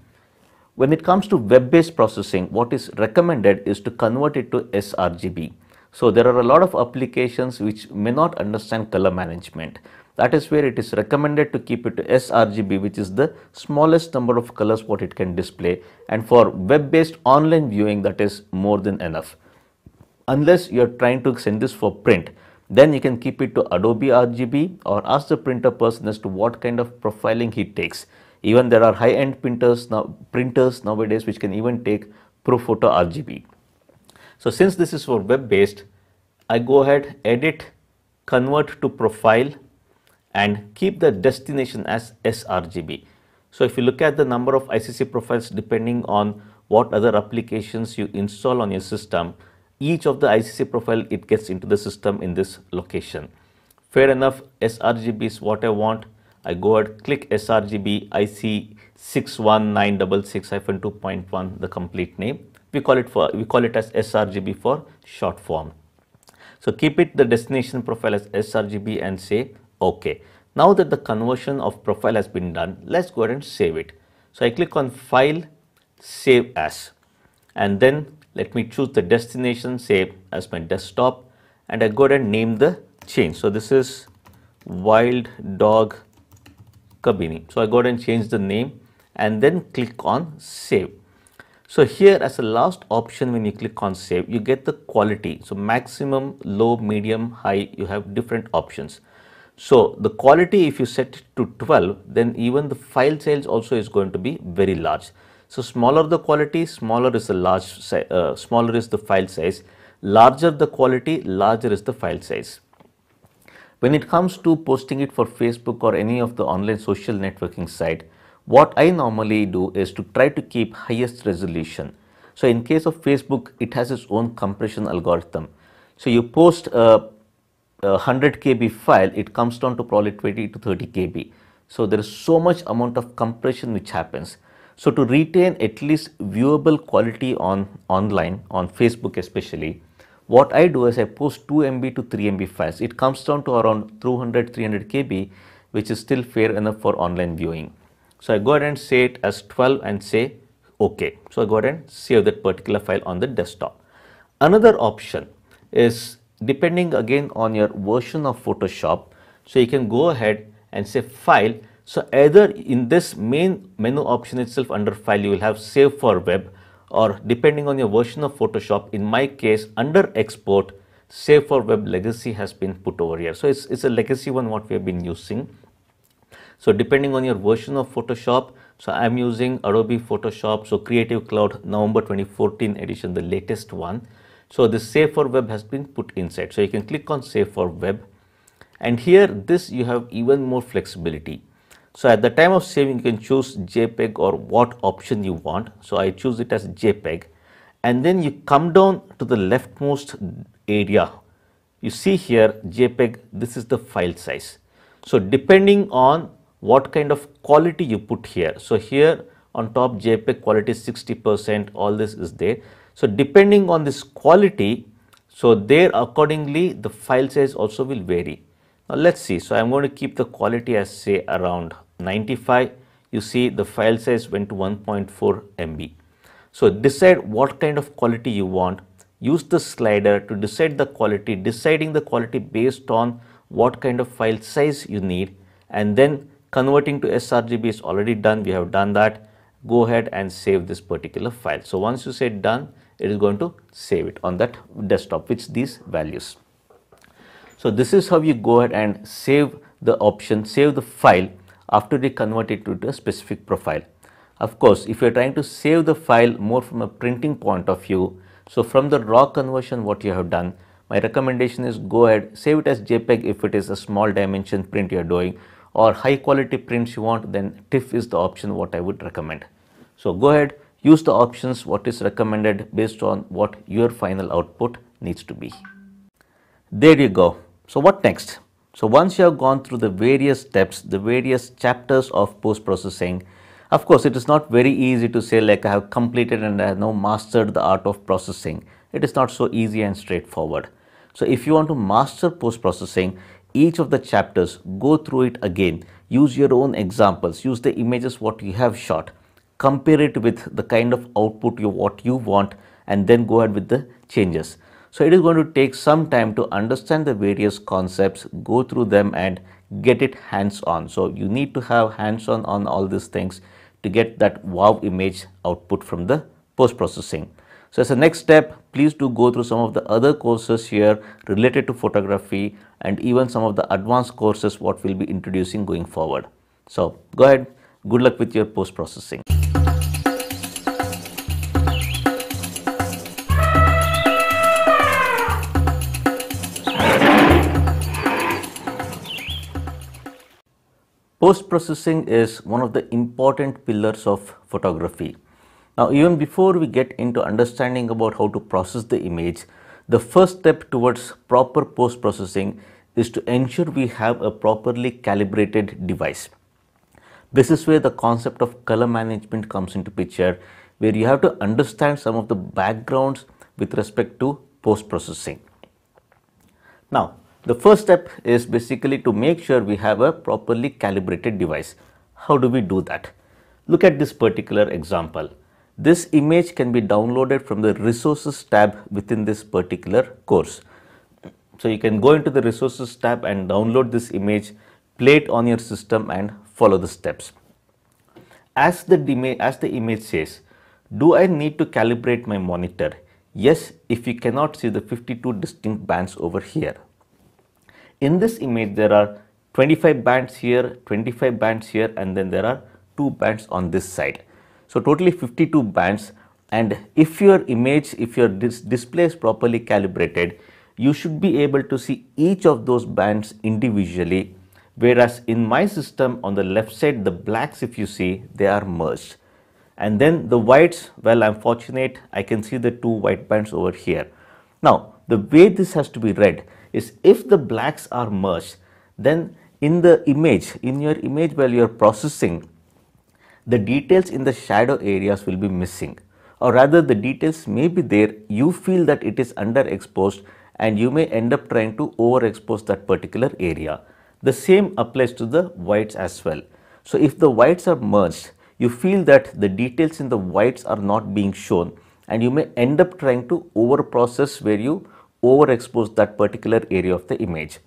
When it comes to web-based processing, what is recommended is to convert it to sRGB. So there are a lot of applications which may not understand color management. That is where it is recommended to keep it to sRGB which is the smallest number of colors what it can display and for web based online viewing that is more than enough. Unless you are trying to send this for print then you can keep it to Adobe RGB or ask the printer person as to what kind of profiling he takes. Even there are high-end printers now printers nowadays which can even take ProPhoto RGB. So since this is for web-based, I go ahead, edit, convert to profile and keep the destination as sRGB. So if you look at the number of ICC profiles depending on what other applications you install on your system, each of the ICC profile it gets into the system in this location. Fair enough, sRGB is what I want. I go ahead, click sRGB IC 61966-2.1, the complete name. We call it for we call it as sRGB for short form. So keep it the destination profile as sRGB and say OK. Now that the conversion of profile has been done, let's go ahead and save it. So I click on File, Save As and then let me choose the destination, save as my desktop and I go ahead and name the change. So this is Wild Dog Kabini. So I go ahead and change the name and then click on Save. So here as a last option when you click on save, you get the quality. So maximum, low, medium, high, you have different options. So, the quality if you set it to 12 then even the file size also is going to be very large. So, smaller the quality smaller is the large uh, smaller is the file size larger the quality larger is the file size. When it comes to posting it for Facebook or any of the online social networking site what I normally do is to try to keep highest resolution. So, in case of Facebook it has its own compression algorithm. So, you post a 100 uh, KB file, it comes down to probably 20 to 30 KB. So there is so much amount of compression which happens. So to retain at least viewable quality on online, on Facebook especially, what I do is I post 2 MB to 3 MB files. It comes down to around 200, 300 KB, which is still fair enough for online viewing. So I go ahead and say it as 12 and say OK. So I go ahead and save that particular file on the desktop. Another option is depending again on your version of Photoshop. So you can go ahead and say file. So either in this main menu option itself under file, you will have save for web or depending on your version of Photoshop, in my case under export, save for web legacy has been put over here. So it's, it's a legacy one what we have been using. So depending on your version of Photoshop, so I'm using Adobe Photoshop, so Creative Cloud November 2014 edition, the latest one. So this save for web has been put inside. So you can click on save for web and here this you have even more flexibility. So at the time of saving you can choose JPEG or what option you want. So I choose it as JPEG and then you come down to the leftmost area. You see here JPEG this is the file size. So depending on what kind of quality you put here. So here on top JPEG quality 60% all this is there. So depending on this quality, so there accordingly the file size also will vary. Now let's see. So I'm going to keep the quality as say around 95. You see the file size went to 1.4 MB. So decide what kind of quality you want. Use the slider to decide the quality, deciding the quality based on what kind of file size you need and then converting to sRGB is already done. We have done that. Go ahead and save this particular file. So once you say done, it is going to save it on that desktop with these values. So this is how you go ahead and save the option, save the file after they convert it to a specific profile. Of course, if you are trying to save the file more from a printing point of view, so from the raw conversion what you have done, my recommendation is go ahead, save it as JPEG if it is a small dimension print you are doing or high quality prints you want then TIFF is the option what I would recommend. So go ahead, Use the options what is recommended based on what your final output needs to be. There you go. So what next? So once you have gone through the various steps, the various chapters of post-processing, of course it is not very easy to say like I have completed and I have now mastered the art of processing. It is not so easy and straightforward. So if you want to master post-processing, each of the chapters, go through it again, use your own examples, use the images what you have shot, compare it with the kind of output you what you want and then go ahead with the changes. So it is going to take some time to understand the various concepts, go through them and get it hands on. So you need to have hands on on all these things to get that wow image output from the post processing. So as a next step, please do go through some of the other courses here related to photography and even some of the advanced courses what we'll be introducing going forward. So go ahead, good luck with your post processing. Post-processing is one of the important pillars of photography. Now even before we get into understanding about how to process the image, the first step towards proper post-processing is to ensure we have a properly calibrated device. This is where the concept of color management comes into picture where you have to understand some of the backgrounds with respect to post-processing. Now the first step is basically to make sure we have a properly calibrated device. How do we do that? Look at this particular example. This image can be downloaded from the resources tab within this particular course. So you can go into the resources tab and download this image, play it on your system and follow the steps. As the, as the image says, do I need to calibrate my monitor? Yes, if you cannot see the 52 distinct bands over here in this image there are 25 bands here 25 bands here and then there are two bands on this side so totally 52 bands and if your image if your dis display is properly calibrated you should be able to see each of those bands individually whereas in my system on the left side the blacks if you see they are merged and then the whites well I'm fortunate I can see the two white bands over here now the way this has to be read is if the blacks are merged, then in the image, in your image while you are processing, the details in the shadow areas will be missing or rather the details may be there, you feel that it is underexposed and you may end up trying to overexpose that particular area. The same applies to the whites as well. So if the whites are merged, you feel that the details in the whites are not being shown and you may end up trying to overprocess where you overexpose that particular area of the image.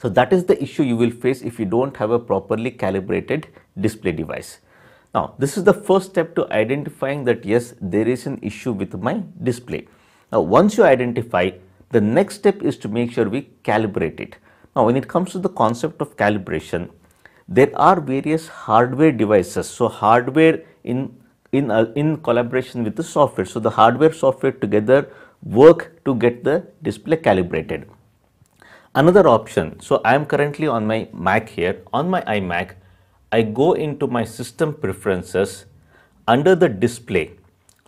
So that is the issue you will face if you don't have a properly calibrated display device. Now this is the first step to identifying that yes there is an issue with my display. Now once you identify the next step is to make sure we calibrate it. Now when it comes to the concept of calibration there are various hardware devices. So hardware in in, uh, in collaboration with the software. So the hardware software together work to get the display calibrated. Another option, so I am currently on my Mac here, on my iMac, I go into my system preferences under the display.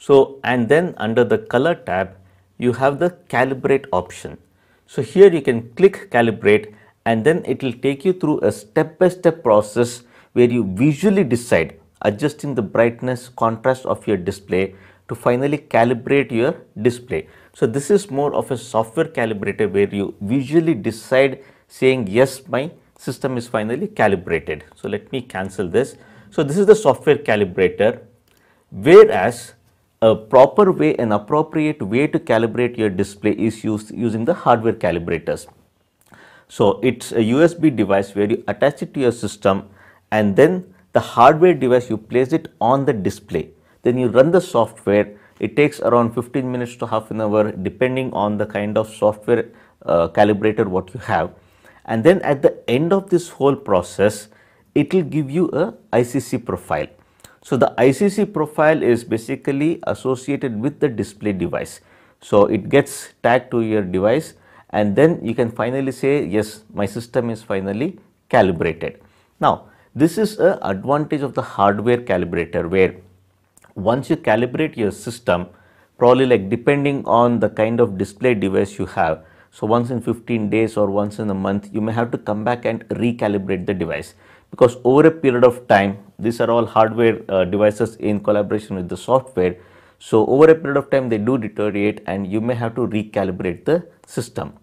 So, and then under the color tab, you have the calibrate option. So, here you can click calibrate and then it will take you through a step by step process where you visually decide adjusting the brightness contrast of your display to finally calibrate your display. So this is more of a software calibrator where you visually decide saying yes my system is finally calibrated. So let me cancel this. So this is the software calibrator whereas a proper way an appropriate way to calibrate your display is used using the hardware calibrators. So it's a USB device where you attach it to your system and then the hardware device you place it on the display. Then you run the software it takes around 15 minutes to half an hour depending on the kind of software uh, calibrator what you have. And then at the end of this whole process, it will give you a ICC profile. So the ICC profile is basically associated with the display device. So it gets tagged to your device and then you can finally say, yes, my system is finally calibrated. Now, this is a advantage of the hardware calibrator where once you calibrate your system, probably like depending on the kind of display device you have, so once in 15 days or once in a month, you may have to come back and recalibrate the device because over a period of time, these are all hardware uh, devices in collaboration with the software. So over a period of time, they do deteriorate and you may have to recalibrate the system.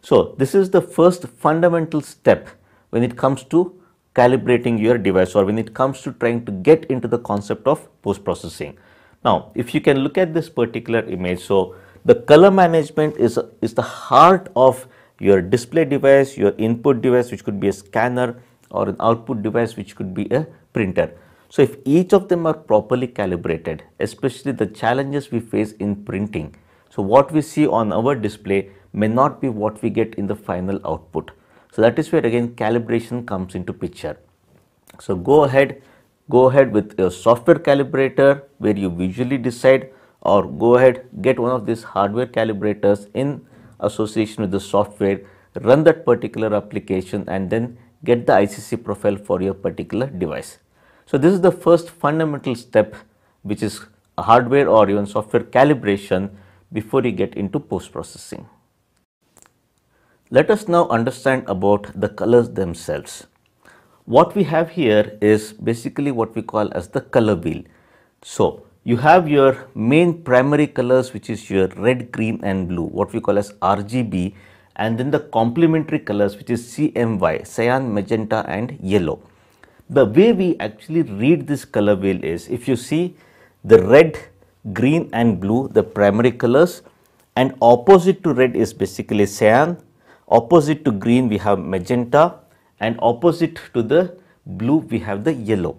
So this is the first fundamental step when it comes to calibrating your device or when it comes to trying to get into the concept of post-processing. Now, if you can look at this particular image, so the color management is, is the heart of your display device, your input device which could be a scanner or an output device which could be a printer. So, if each of them are properly calibrated, especially the challenges we face in printing. So, what we see on our display may not be what we get in the final output. So that is where again calibration comes into picture. So go ahead, go ahead with your software calibrator where you visually decide or go ahead get one of these hardware calibrators in association with the software, run that particular application and then get the ICC profile for your particular device. So this is the first fundamental step which is hardware or even software calibration before you get into post-processing. Let us now understand about the colors themselves. What we have here is basically what we call as the color wheel. So you have your main primary colors which is your red, green and blue what we call as RGB and then the complementary colors which is CMY, cyan, magenta and yellow. The way we actually read this color wheel is if you see the red, green and blue the primary colors and opposite to red is basically cyan, Opposite to green we have magenta and opposite to the blue we have the yellow.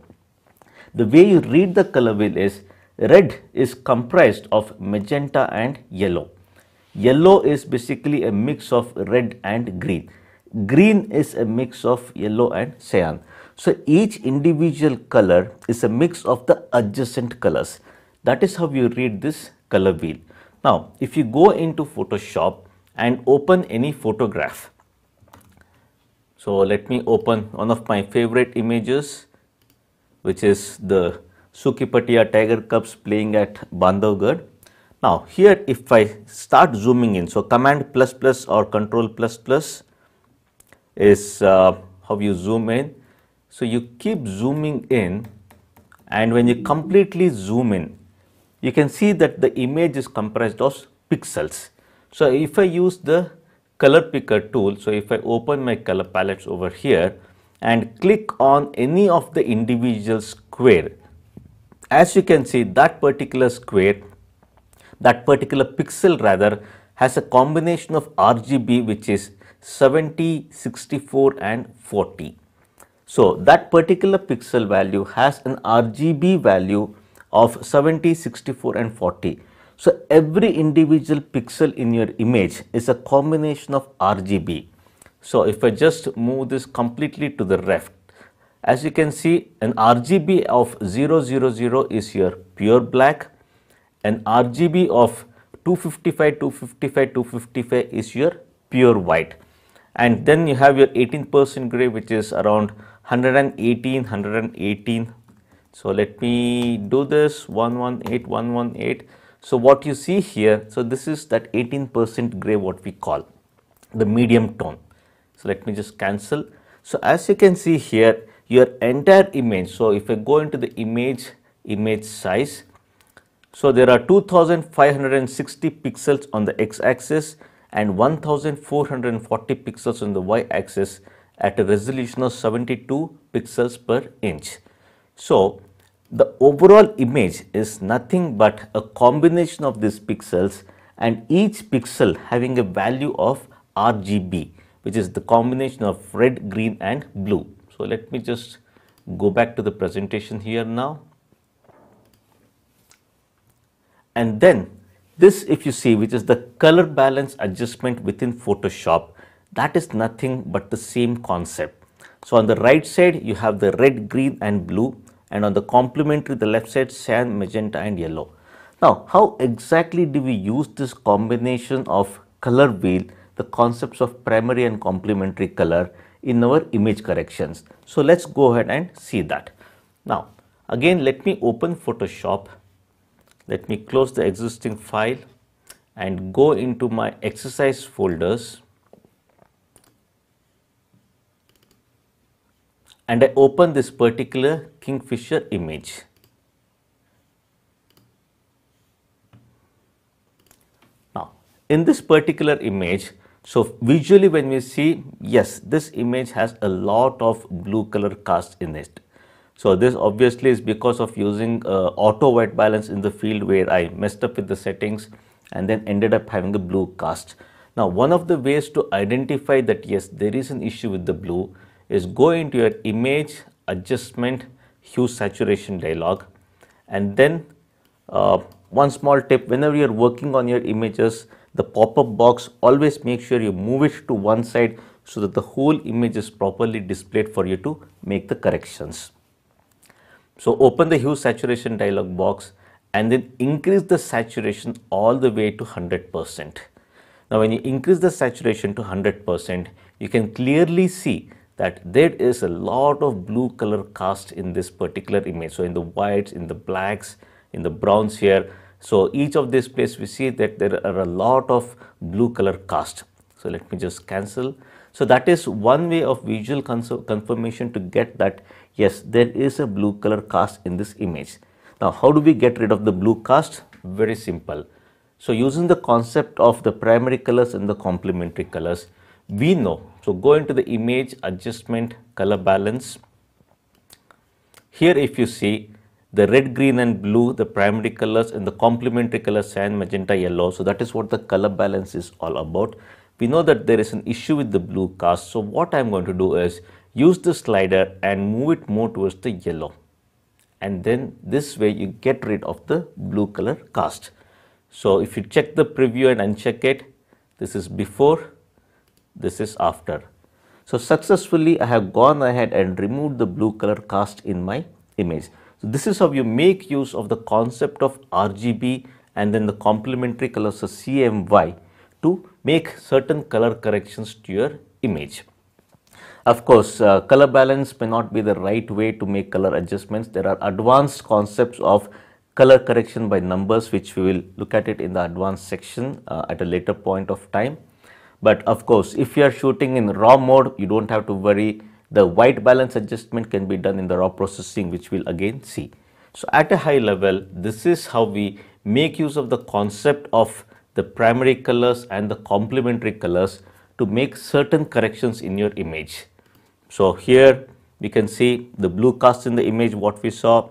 The way you read the color wheel is red is comprised of magenta and yellow. Yellow is basically a mix of red and green. Green is a mix of yellow and cyan. So each individual color is a mix of the adjacent colors. That is how you read this color wheel. Now if you go into Photoshop and open any photograph. So let me open one of my favorite images which is the Sukipatiya Tiger Cubs playing at Bandhavgarh. Now here if I start zooming in, so command plus plus or control plus plus is uh, how you zoom in. So you keep zooming in and when you completely zoom in, you can see that the image is comprised of pixels. So, if I use the color picker tool, so if I open my color palettes over here and click on any of the individual square, as you can see that particular square, that particular pixel rather has a combination of RGB which is 70, 64 and 40. So, that particular pixel value has an RGB value of 70, 64 and 40. So every individual pixel in your image is a combination of RGB. So if I just move this completely to the left, as you can see an RGB of 000 is your pure black, an RGB of 255, 255, 255 is your pure white and then you have your 18% gray which is around 118, 118. So let me do this 118, 118. So what you see here, so this is that 18% gray what we call the medium tone. So let me just cancel. So as you can see here, your entire image. So if I go into the image, image size, so there are 2560 pixels on the x-axis and 1440 pixels on the y-axis at a resolution of 72 pixels per inch. So the overall image is nothing but a combination of these pixels and each pixel having a value of RGB which is the combination of red, green and blue. So, let me just go back to the presentation here now. And then this if you see which is the color balance adjustment within Photoshop that is nothing but the same concept. So, on the right side you have the red, green and blue and on the complementary the left side cyan, magenta and yellow. Now how exactly do we use this combination of color wheel, the concepts of primary and complementary color in our image corrections. So let's go ahead and see that. Now again let me open Photoshop, let me close the existing file and go into my exercise folders and I open this particular kingfisher image. Now, in this particular image, so visually when we see, yes, this image has a lot of blue color cast in it. So this obviously is because of using uh, auto white balance in the field where I messed up with the settings and then ended up having a blue cast. Now one of the ways to identify that yes, there is an issue with the blue is go into your image adjustment hue saturation dialog and then uh, one small tip whenever you are working on your images the pop-up box always make sure you move it to one side so that the whole image is properly displayed for you to make the corrections. So open the hue saturation dialog box and then increase the saturation all the way to 100%. Now when you increase the saturation to 100%, you can clearly see that there is a lot of blue color cast in this particular image. So in the whites, in the blacks, in the browns here. So each of these place we see that there are a lot of blue color cast. So let me just cancel. So that is one way of visual confirmation to get that yes there is a blue color cast in this image. Now how do we get rid of the blue cast? Very simple. So using the concept of the primary colors and the complementary colors, we know so go into the image adjustment color balance. Here if you see the red, green and blue, the primary colors and the complementary colors cyan, magenta, yellow. So that is what the color balance is all about. We know that there is an issue with the blue cast. So what I'm going to do is use the slider and move it more towards the yellow. And then this way you get rid of the blue color cast. So if you check the preview and uncheck it, this is before this is after. So, successfully I have gone ahead and removed the blue color cast in my image. So, this is how you make use of the concept of RGB and then the complementary colors of CMY to make certain color corrections to your image. Of course, uh, color balance may not be the right way to make color adjustments. There are advanced concepts of color correction by numbers which we will look at it in the advanced section uh, at a later point of time. But of course, if you are shooting in raw mode, you don't have to worry. The white balance adjustment can be done in the raw processing, which we'll again see. So at a high level, this is how we make use of the concept of the primary colors and the complementary colors to make certain corrections in your image. So here we can see the blue cast in the image what we saw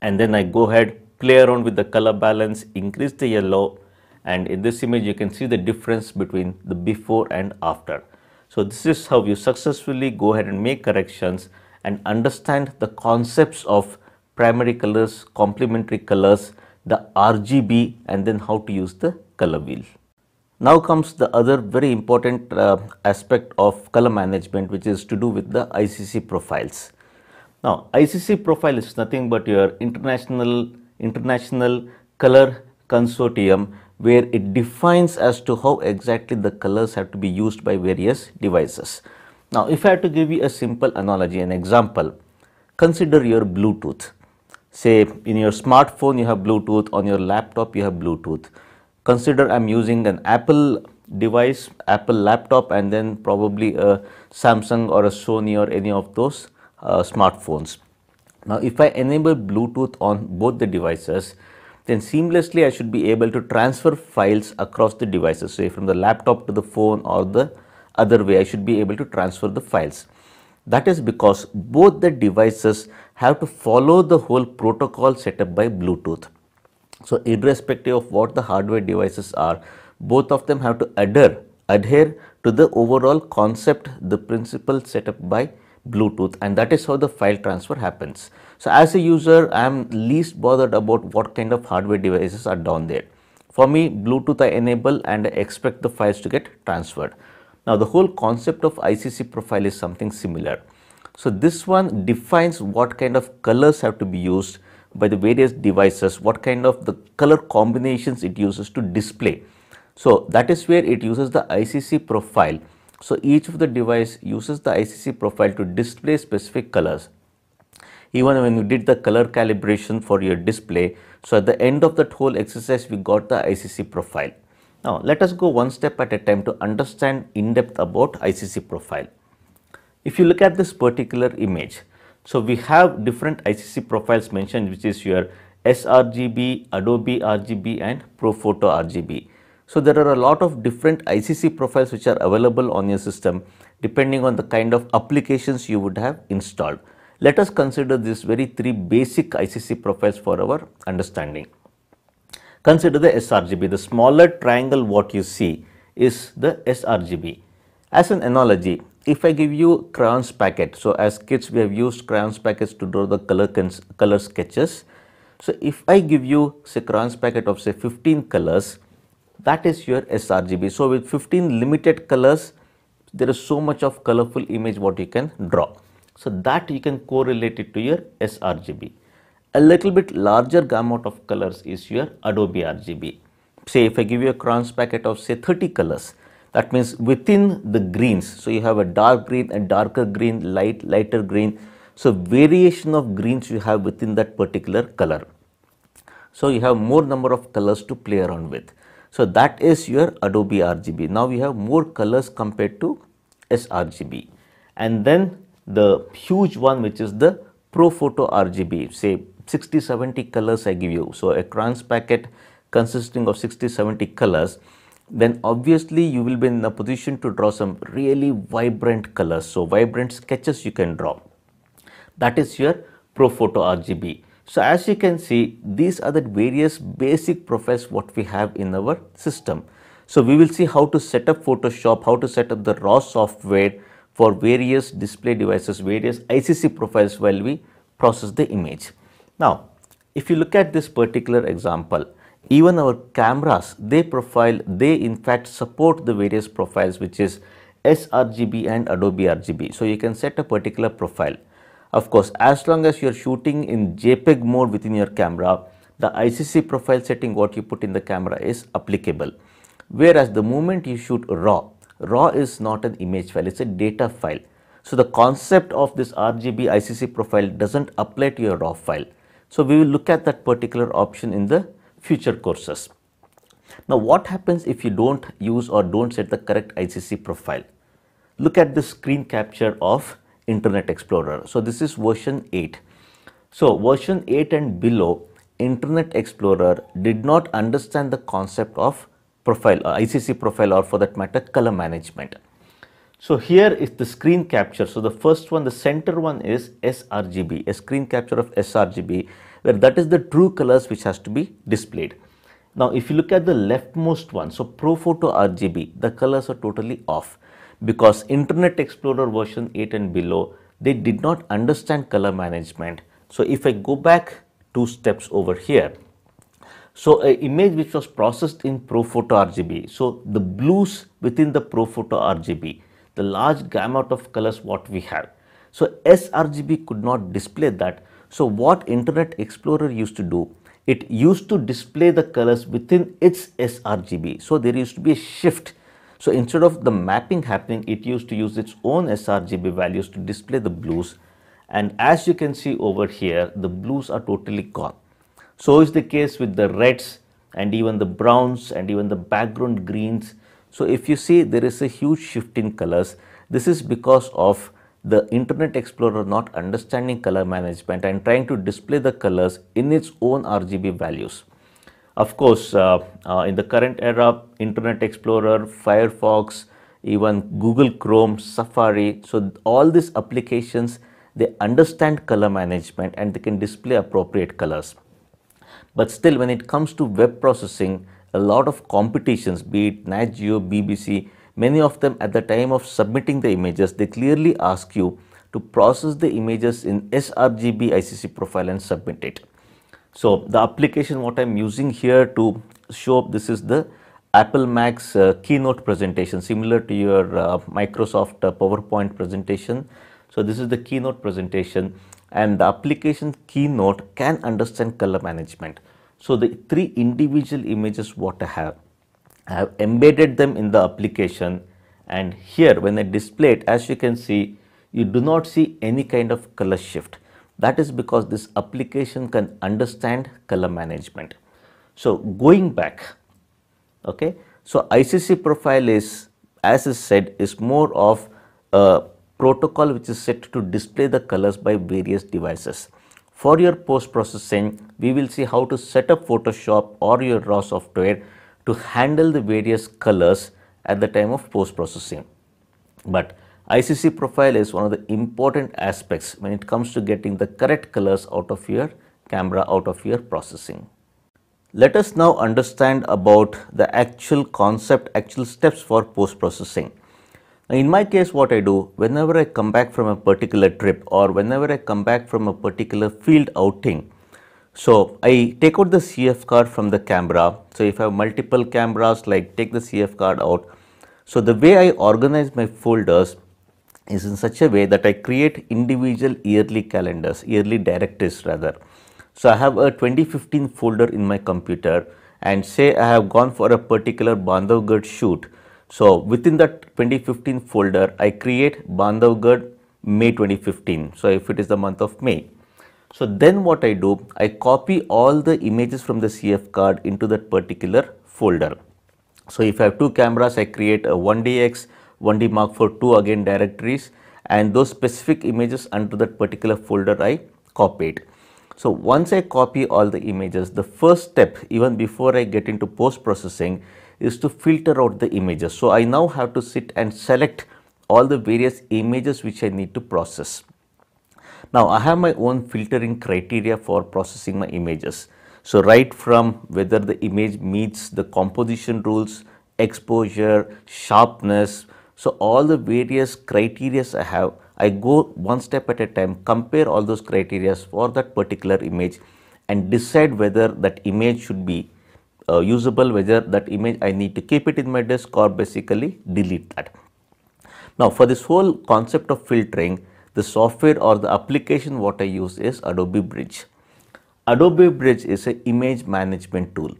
and then I go ahead play around with the color balance increase the yellow and in this image you can see the difference between the before and after. So this is how you successfully go ahead and make corrections and understand the concepts of primary colors, complementary colors, the RGB and then how to use the color wheel. Now comes the other very important uh, aspect of color management which is to do with the ICC profiles. Now ICC profile is nothing but your international international color consortium where it defines as to how exactly the colors have to be used by various devices. Now, if I have to give you a simple analogy, an example, consider your Bluetooth. Say in your smartphone you have Bluetooth, on your laptop you have Bluetooth. Consider I am using an Apple device, Apple laptop and then probably a Samsung or a Sony or any of those uh, smartphones. Now, if I enable Bluetooth on both the devices, then seamlessly I should be able to transfer files across the devices. Say from the laptop to the phone or the other way, I should be able to transfer the files. That is because both the devices have to follow the whole protocol set up by Bluetooth. So irrespective of what the hardware devices are, both of them have to adhere, adhere to the overall concept, the principle set up by Bluetooth and that is how the file transfer happens. So as a user, I am least bothered about what kind of hardware devices are down there. For me, Bluetooth I enable and I expect the files to get transferred. Now the whole concept of ICC profile is something similar. So this one defines what kind of colors have to be used by the various devices, what kind of the color combinations it uses to display. So that is where it uses the ICC profile so each of the device uses the ICC profile to display specific colors. Even when you did the color calibration for your display, so at the end of that whole exercise, we got the ICC profile. Now let us go one step at a time to understand in depth about ICC profile. If you look at this particular image, so we have different ICC profiles mentioned which is your sRGB, Adobe RGB and Profoto RGB. So there are a lot of different ICC profiles which are available on your system depending on the kind of applications you would have installed. Let us consider these very three basic ICC profiles for our understanding. Consider the sRGB, the smaller triangle what you see is the sRGB. As an analogy, if I give you crayons packet, so as kids we have used crayons packets to draw the color, color sketches. So if I give you say crayons packet of say 15 colors, that is your sRGB. So with 15 limited colors, there is so much of colorful image what you can draw. So that you can correlate it to your sRGB. A little bit larger gamut of colors is your Adobe RGB. Say if I give you a crayons packet of say 30 colors, that means within the greens, so you have a dark green, a darker green, light, lighter green. So variation of greens you have within that particular color. So you have more number of colors to play around with. So, that is your Adobe RGB. Now, we have more colors compared to sRGB and then the huge one which is the Photo RGB say 60 70 colors I give you. So, a trans packet consisting of 60 70 colors then obviously you will be in a position to draw some really vibrant colors. So, vibrant sketches you can draw that is your Photo RGB. So as you can see, these are the various basic profiles what we have in our system. So we will see how to set up Photoshop, how to set up the raw software for various display devices, various ICC profiles while we process the image. Now, if you look at this particular example, even our cameras, they profile, they in fact support the various profiles which is sRGB and Adobe RGB. So you can set a particular profile. Of course, as long as you're shooting in JPEG mode within your camera, the ICC profile setting what you put in the camera is applicable. Whereas the moment you shoot RAW, RAW is not an image file, it's a data file. So the concept of this RGB ICC profile doesn't apply to your RAW file. So we will look at that particular option in the future courses. Now what happens if you don't use or don't set the correct ICC profile? Look at the screen capture of Internet Explorer. So this is version 8. So version 8 and below, Internet Explorer did not understand the concept of profile, or uh, ICC profile or for that matter color management. So here is the screen capture. So the first one, the center one is sRGB, a screen capture of sRGB where that is the true colors which has to be displayed. Now if you look at the leftmost one, so Pro Photo RGB, the colors are totally off because Internet Explorer version 8 and below, they did not understand color management. So if I go back two steps over here, so an image which was processed in Profoto RGB, so the blues within the Profoto RGB, the large gamut of colors what we have. So sRGB could not display that. So what Internet Explorer used to do, it used to display the colors within its sRGB. So there used to be a shift so instead of the mapping happening, it used to use its own sRGB values to display the blues. And as you can see over here, the blues are totally gone. So is the case with the reds and even the browns and even the background greens. So if you see there is a huge shift in colors. This is because of the Internet Explorer not understanding color management and trying to display the colors in its own RGB values. Of course, uh, uh, in the current era, Internet Explorer, Firefox, even Google Chrome, Safari. So all these applications, they understand color management and they can display appropriate colors. But still, when it comes to web processing, a lot of competitions, be it Nat Geo, BBC, many of them at the time of submitting the images, they clearly ask you to process the images in sRGB ICC profile and submit it. So, the application what I am using here to show this is the Apple Mac's uh, keynote presentation similar to your uh, Microsoft uh, PowerPoint presentation. So, this is the keynote presentation and the application keynote can understand color management. So, the three individual images what I have, I have embedded them in the application and here when I display it as you can see, you do not see any kind of color shift. That is because this application can understand color management. So going back, okay, so ICC profile is, as is said, is more of a protocol which is set to display the colors by various devices. For your post-processing, we will see how to set up Photoshop or your RAW software to handle the various colors at the time of post-processing. But ICC profile is one of the important aspects when it comes to getting the correct colors out of your camera, out of your processing. Let us now understand about the actual concept, actual steps for post-processing. In my case, what I do, whenever I come back from a particular trip or whenever I come back from a particular field outing, so I take out the CF card from the camera. So if I have multiple cameras, like take the CF card out. So the way I organize my folders is in such a way that I create individual yearly calendars, yearly directives rather. So, I have a 2015 folder in my computer and say I have gone for a particular Bandhavgarh shoot. So, within that 2015 folder, I create Bandhavgarh May 2015. So, if it is the month of May. So, then what I do, I copy all the images from the CF card into that particular folder. So, if I have two cameras, I create a 1DX, 1D Mark for 2 again directories and those specific images under that particular folder I copied. So once I copy all the images, the first step even before I get into post-processing is to filter out the images. So I now have to sit and select all the various images which I need to process. Now I have my own filtering criteria for processing my images. So right from whether the image meets the composition rules, exposure, sharpness, so, all the various criteria I have, I go one step at a time, compare all those criteria for that particular image and decide whether that image should be uh, usable, whether that image I need to keep it in my disk or basically delete that. Now, for this whole concept of filtering, the software or the application what I use is Adobe Bridge. Adobe Bridge is an image management tool.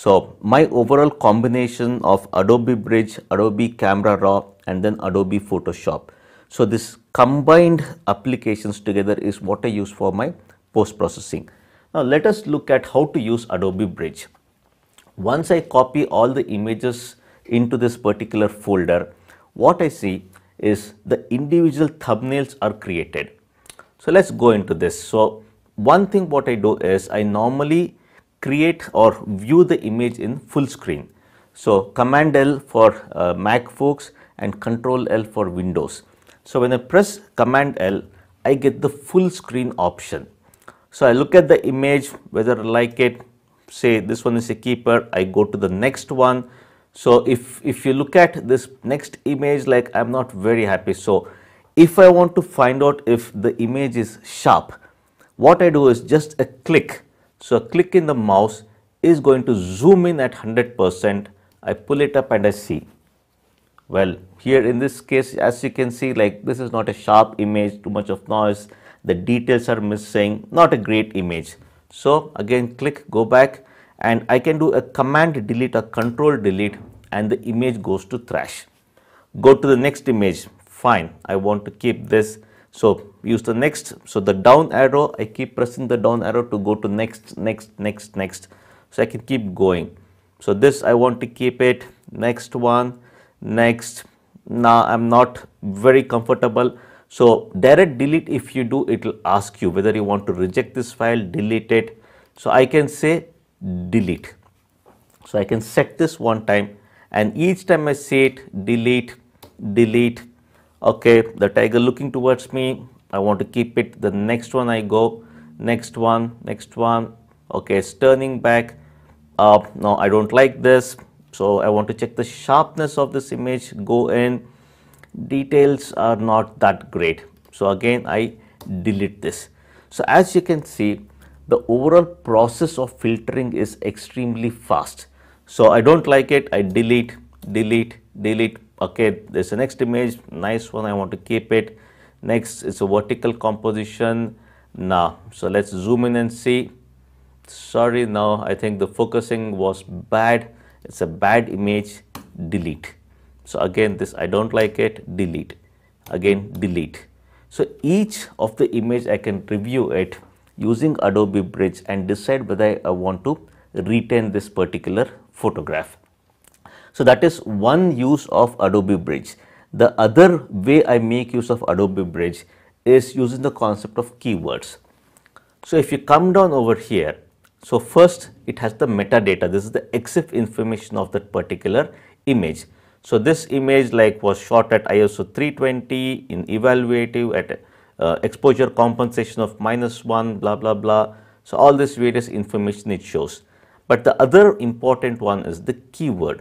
So my overall combination of Adobe Bridge, Adobe Camera Raw and then Adobe Photoshop. So this combined applications together is what I use for my post-processing. Now let us look at how to use Adobe Bridge. Once I copy all the images into this particular folder, what I see is the individual thumbnails are created. So let's go into this. So one thing what I do is I normally create or view the image in full screen. So, command L for uh, Mac folks and control L for Windows. So, when I press command L, I get the full screen option. So, I look at the image whether I like it say this one is a keeper, I go to the next one. So, if, if you look at this next image like I am not very happy. So, if I want to find out if the image is sharp, what I do is just a click so a click in the mouse is going to zoom in at 100%. I pull it up and I see. Well, here in this case, as you can see, like this is not a sharp image, too much of noise. The details are missing, not a great image. So again, click, go back and I can do a command delete or control delete and the image goes to trash. Go to the next image. Fine. I want to keep this. So use the next. So the down arrow, I keep pressing the down arrow to go to next, next, next, next. So I can keep going. So this I want to keep it next one, next. Now I'm not very comfortable. So direct delete if you do, it will ask you whether you want to reject this file, delete it. So I can say delete. So I can set this one time and each time I say it, delete, delete, okay the tiger looking towards me I want to keep it the next one I go next one next one okay it's turning back uh, no I don't like this so I want to check the sharpness of this image go in details are not that great so again I delete this so as you can see the overall process of filtering is extremely fast so I don't like it I delete delete delete okay there's the next image nice one I want to keep it next it's a vertical composition now so let's zoom in and see sorry now I think the focusing was bad it's a bad image delete so again this I don't like it delete again delete so each of the image I can review it using Adobe Bridge and decide whether I want to retain this particular photograph so that is one use of Adobe Bridge. The other way I make use of Adobe Bridge is using the concept of keywords. So if you come down over here, so first it has the metadata. This is the EXIF information of that particular image. So this image like was shot at ISO 320 in evaluative at uh, exposure compensation of minus 1 blah blah blah. So all this various information it shows. But the other important one is the keyword.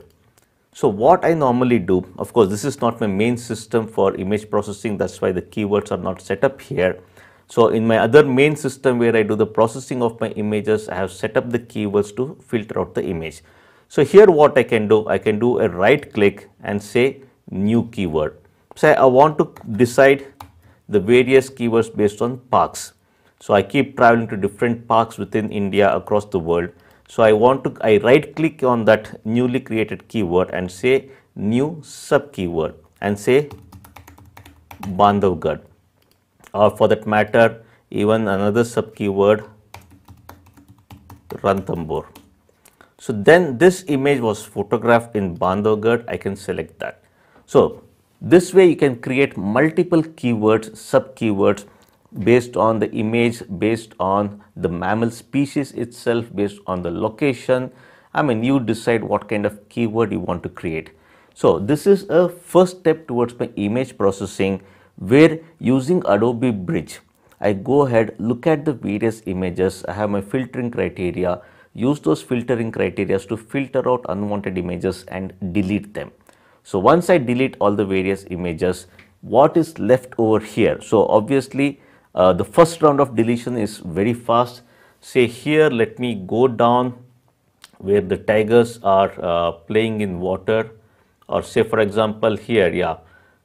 So what I normally do, of course, this is not my main system for image processing. That's why the keywords are not set up here. So in my other main system where I do the processing of my images, I have set up the keywords to filter out the image. So here what I can do, I can do a right click and say new keyword. So I want to decide the various keywords based on parks. So I keep traveling to different parks within India across the world. So, I want to I right click on that newly created keyword and say new sub keyword and say Bandhavgarh or for that matter even another sub keyword Ranthambore. So, then this image was photographed in Bandhavgarh I can select that. So, this way you can create multiple keywords sub keywords based on the image, based on the mammal species itself, based on the location. I mean, you decide what kind of keyword you want to create. So this is a first step towards my image processing where using Adobe Bridge, I go ahead, look at the various images, I have my filtering criteria, use those filtering criteria to filter out unwanted images and delete them. So once I delete all the various images, what is left over here? So obviously uh, the first round of deletion is very fast. Say here, let me go down where the tigers are uh, playing in water or say for example here, yeah.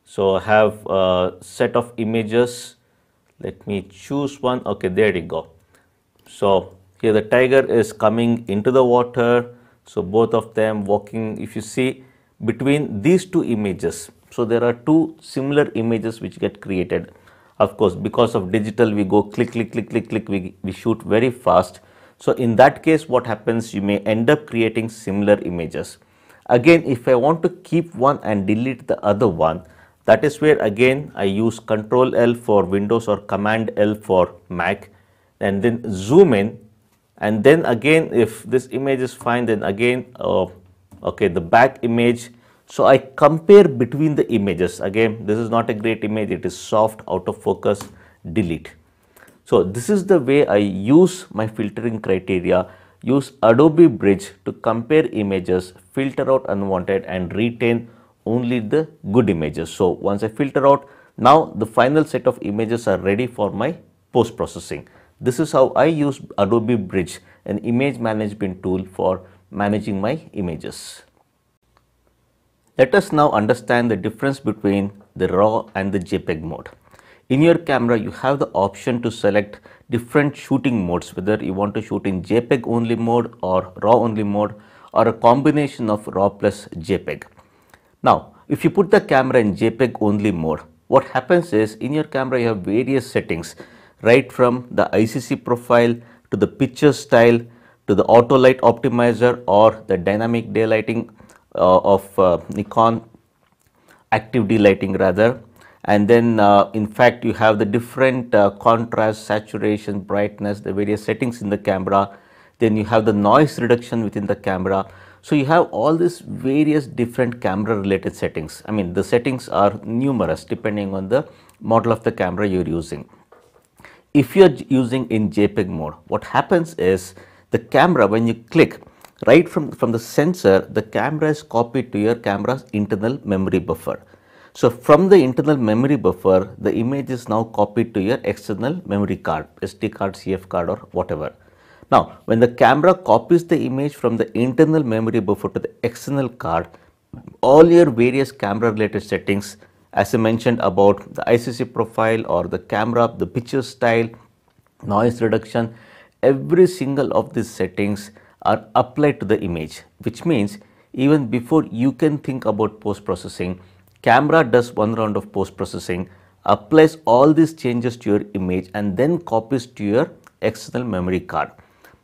So I have a set of images. Let me choose one. Okay, there you go. So here the tiger is coming into the water. So both of them walking, if you see between these two images. So there are two similar images which get created of course, because of digital, we go click, click, click, click, click, we, we shoot very fast. So in that case, what happens, you may end up creating similar images. Again, if I want to keep one and delete the other one, that is where again I use Control L for Windows or Command L for Mac and then zoom in and then again if this image is fine then again uh, okay the back image so I compare between the images. Again, this is not a great image. It is soft, out of focus, delete. So this is the way I use my filtering criteria, use Adobe Bridge to compare images, filter out unwanted and retain only the good images. So once I filter out, now the final set of images are ready for my post-processing. This is how I use Adobe Bridge, an image management tool for managing my images. Let us now understand the difference between the RAW and the JPEG mode. In your camera, you have the option to select different shooting modes, whether you want to shoot in JPEG only mode or RAW only mode or a combination of RAW plus JPEG. Now, if you put the camera in JPEG only mode, what happens is in your camera you have various settings right from the ICC profile to the picture style to the auto light optimizer or the dynamic daylighting uh, of uh, Nikon active delighting rather and then uh, in fact you have the different uh, contrast saturation brightness the various settings in the camera then you have the noise reduction within the camera so you have all these various different camera related settings i mean the settings are numerous depending on the model of the camera you're using if you're using in jpeg mode what happens is the camera when you click right from, from the sensor, the camera is copied to your camera's internal memory buffer. So from the internal memory buffer, the image is now copied to your external memory card, SD card, CF card or whatever. Now, when the camera copies the image from the internal memory buffer to the external card, all your various camera related settings, as I mentioned about the ICC profile or the camera, the picture style, noise reduction, every single of these settings are applied to the image which means even before you can think about post processing camera does one round of post processing applies all these changes to your image and then copies to your external memory card.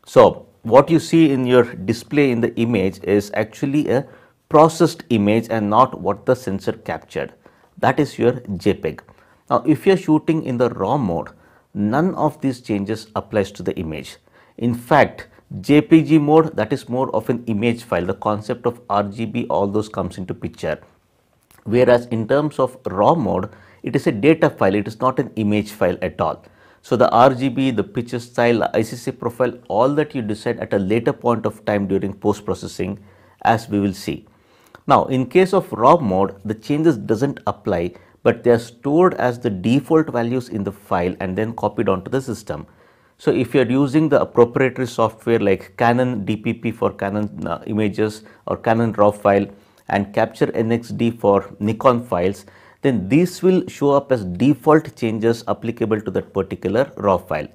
So what you see in your display in the image is actually a processed image and not what the sensor captured that is your JPEG. Now if you are shooting in the RAW mode none of these changes applies to the image. In fact JPG mode that is more of an image file the concept of RGB all those comes into picture whereas in terms of raw mode it is a data file it is not an image file at all. So the RGB the picture style ICC profile all that you decide at a later point of time during post processing as we will see. Now in case of raw mode the changes doesn't apply but they are stored as the default values in the file and then copied onto the system. So if you are using the proprietary software like Canon DPP for Canon uh, images or Canon RAW file and Capture NXD for Nikon files, then these will show up as default changes applicable to that particular RAW file.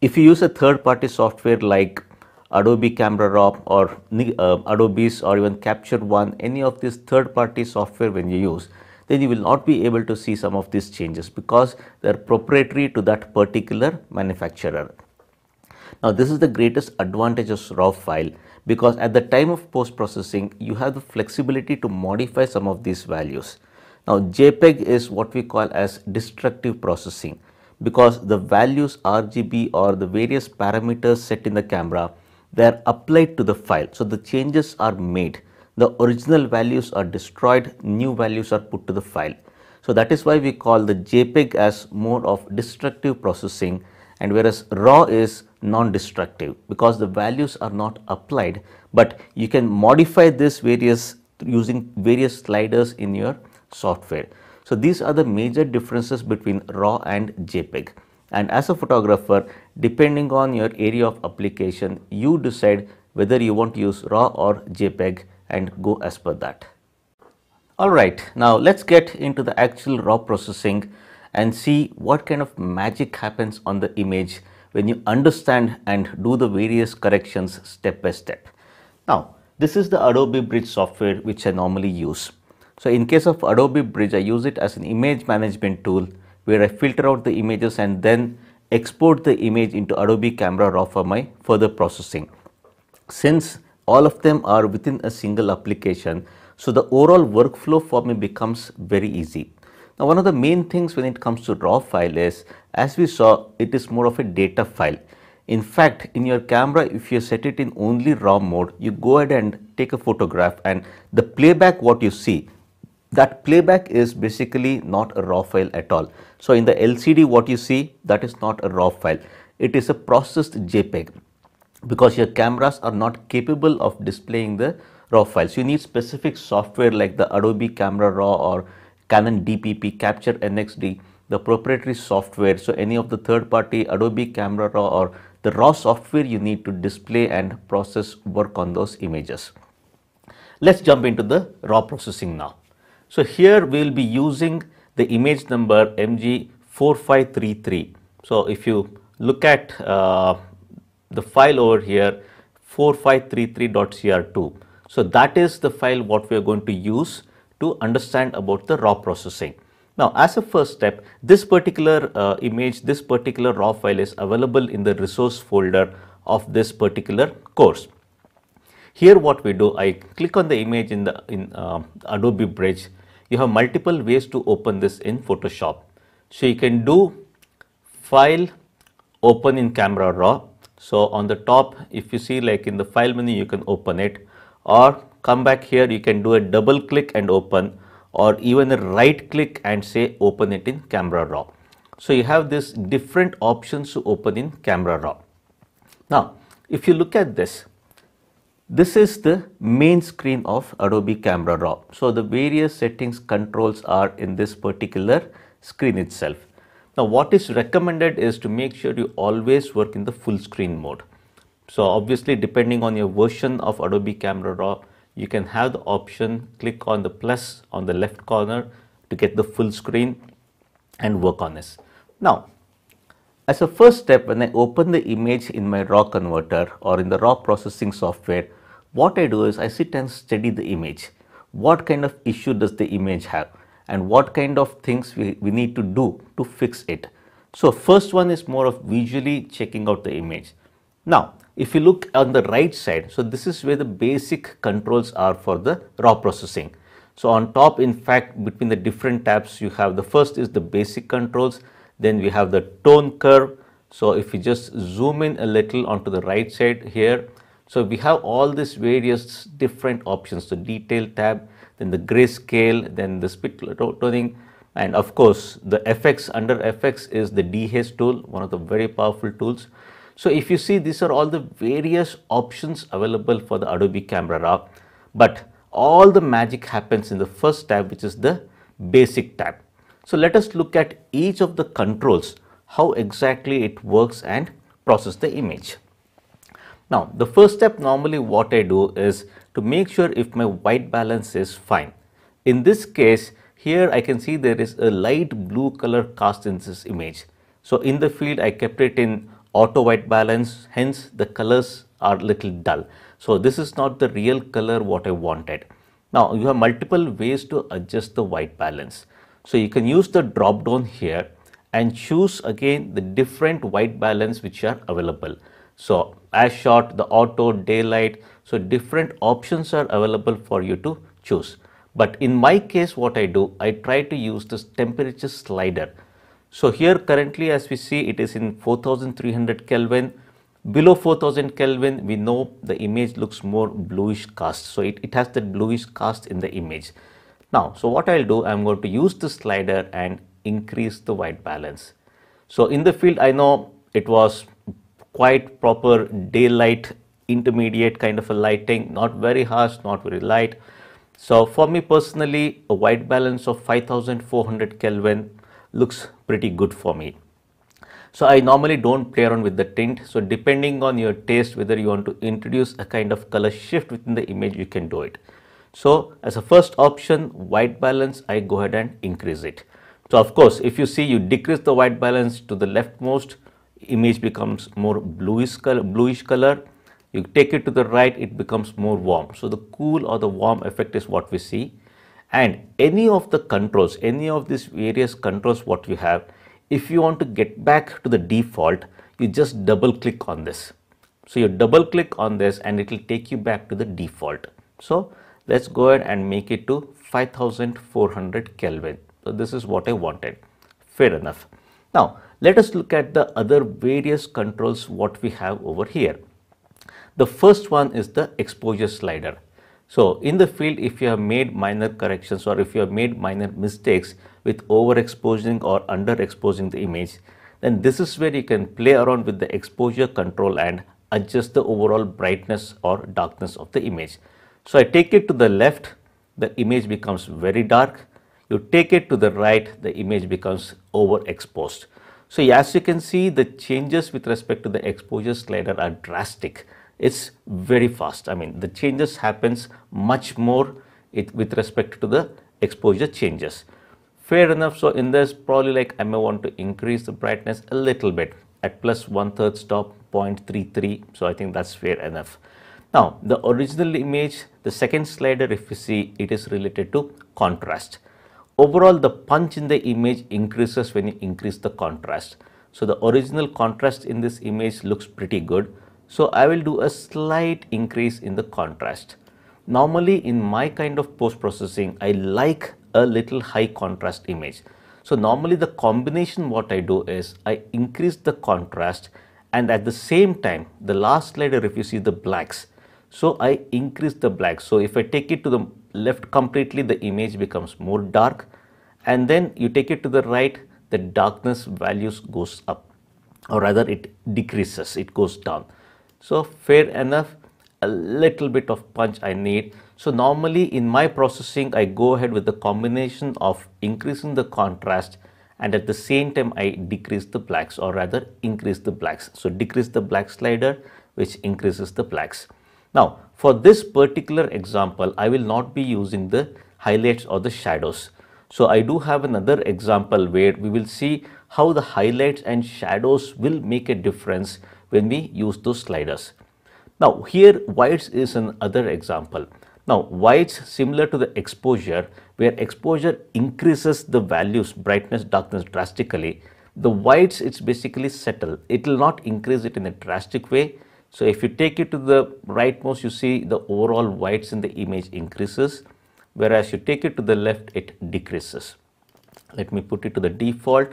If you use a third party software like Adobe Camera Raw or uh, Adobe's or even Capture One, any of these third party software when you use, then you will not be able to see some of these changes because they are proprietary to that particular manufacturer. Now this is the greatest advantage of RAW file because at the time of post-processing you have the flexibility to modify some of these values. Now JPEG is what we call as destructive processing because the values RGB or the various parameters set in the camera they are applied to the file. So the changes are made. The original values are destroyed, new values are put to the file. So that is why we call the JPEG as more of destructive processing and whereas raw is non-destructive because the values are not applied but you can modify this various using various sliders in your software. So these are the major differences between RAW and JPEG and as a photographer depending on your area of application you decide whether you want to use RAW or JPEG and go as per that. Alright now let's get into the actual RAW processing and see what kind of magic happens on the image when you understand and do the various corrections step by step. Now, this is the Adobe Bridge software which I normally use. So, in case of Adobe Bridge, I use it as an image management tool where I filter out the images and then export the image into Adobe Camera Raw for my further processing. Since all of them are within a single application, so the overall workflow for me becomes very easy. Now one of the main things when it comes to RAW file is as we saw it is more of a data file. In fact in your camera if you set it in only RAW mode you go ahead and take a photograph and the playback what you see that playback is basically not a raw file at all. So in the LCD what you see that is not a raw file it is a processed JPEG because your cameras are not capable of displaying the raw files. You need specific software like the Adobe Camera Raw or Canon DPP, Capture NXD, the proprietary software. So any of the third party Adobe Camera Raw or the raw software you need to display and process work on those images. Let's jump into the raw processing now. So here we will be using the image number MG4533. So if you look at uh, the file over here 4533.cr2. So that is the file what we are going to use to understand about the raw processing. Now, as a first step, this particular uh, image, this particular raw file is available in the resource folder of this particular course. Here what we do, I click on the image in the in uh, Adobe Bridge. You have multiple ways to open this in Photoshop. So you can do file open in camera raw. So on the top, if you see like in the file menu, you can open it or come back here you can do a double click and open or even a right click and say open it in Camera Raw. So you have this different options to open in Camera Raw. Now if you look at this, this is the main screen of Adobe Camera Raw. So the various settings controls are in this particular screen itself. Now what is recommended is to make sure you always work in the full screen mode. So obviously depending on your version of Adobe Camera Raw, you can have the option click on the plus on the left corner to get the full screen and work on this. Now as a first step when I open the image in my raw converter or in the raw processing software what I do is I sit and study the image. What kind of issue does the image have and what kind of things we, we need to do to fix it. So first one is more of visually checking out the image. Now if you look on the right side, so this is where the basic controls are for the raw processing. So on top, in fact, between the different tabs, you have the first is the basic controls, then we have the tone curve. So if you just zoom in a little onto the right side here, so we have all these various different options, the detail tab, then the grayscale, then the spit toning, and of course the FX under FX is the dehaze tool, one of the very powerful tools. So if you see these are all the various options available for the Adobe Camera Raw but all the magic happens in the first tab which is the basic tab. So let us look at each of the controls how exactly it works and process the image. Now the first step normally what I do is to make sure if my white balance is fine. In this case here I can see there is a light blue color cast in this image. So in the field I kept it in auto white balance hence the colors are little dull. So this is not the real color what I wanted. Now you have multiple ways to adjust the white balance. So you can use the drop down here and choose again the different white balance which are available. So as shot, the auto, daylight, so different options are available for you to choose. But in my case what I do, I try to use this temperature slider. So here currently as we see it is in 4300 Kelvin. Below 4000 Kelvin we know the image looks more bluish cast. So it, it has that bluish cast in the image. Now so what I'll do I'm going to use the slider and increase the white balance. So in the field I know it was quite proper daylight intermediate kind of a lighting not very harsh not very light so for me personally a white balance of 5400 kelvin looks pretty good for me. So I normally don't play around with the tint. So depending on your taste, whether you want to introduce a kind of color shift within the image, you can do it. So as a first option, white balance, I go ahead and increase it. So of course, if you see you decrease the white balance to the leftmost, image becomes more bluish color, bluish color. You take it to the right, it becomes more warm. So the cool or the warm effect is what we see and any of the controls, any of these various controls what you have, if you want to get back to the default, you just double click on this. So you double click on this and it will take you back to the default. So let's go ahead and make it to 5400 Kelvin. So this is what I wanted. Fair enough. Now let us look at the other various controls what we have over here. The first one is the exposure slider. So in the field, if you have made minor corrections or if you have made minor mistakes with overexposing or underexposing the image, then this is where you can play around with the exposure control and adjust the overall brightness or darkness of the image. So I take it to the left, the image becomes very dark. You take it to the right, the image becomes overexposed. So as you can see, the changes with respect to the exposure slider are drastic it's very fast. I mean, the changes happens much more it, with respect to the exposure changes. Fair enough. So in this, probably like I may want to increase the brightness a little bit at plus one third stop 0.33. So I think that's fair enough. Now, the original image, the second slider, if you see, it is related to contrast. Overall, the punch in the image increases when you increase the contrast. So the original contrast in this image looks pretty good. So I will do a slight increase in the contrast. Normally in my kind of post-processing, I like a little high contrast image. So normally the combination what I do is I increase the contrast and at the same time, the last slider if you see the blacks, so I increase the black. So if I take it to the left completely, the image becomes more dark and then you take it to the right, the darkness values goes up or rather it decreases, it goes down. So fair enough, a little bit of punch I need. So normally in my processing, I go ahead with the combination of increasing the contrast and at the same time I decrease the blacks or rather increase the blacks. So decrease the black slider which increases the blacks. Now for this particular example, I will not be using the highlights or the shadows. So I do have another example where we will see how the highlights and shadows will make a difference when we use those sliders. Now here whites is another example. Now whites similar to the exposure where exposure increases the values brightness darkness drastically the whites it's basically settle it will not increase it in a drastic way so if you take it to the rightmost you see the overall whites in the image increases whereas you take it to the left it decreases let me put it to the default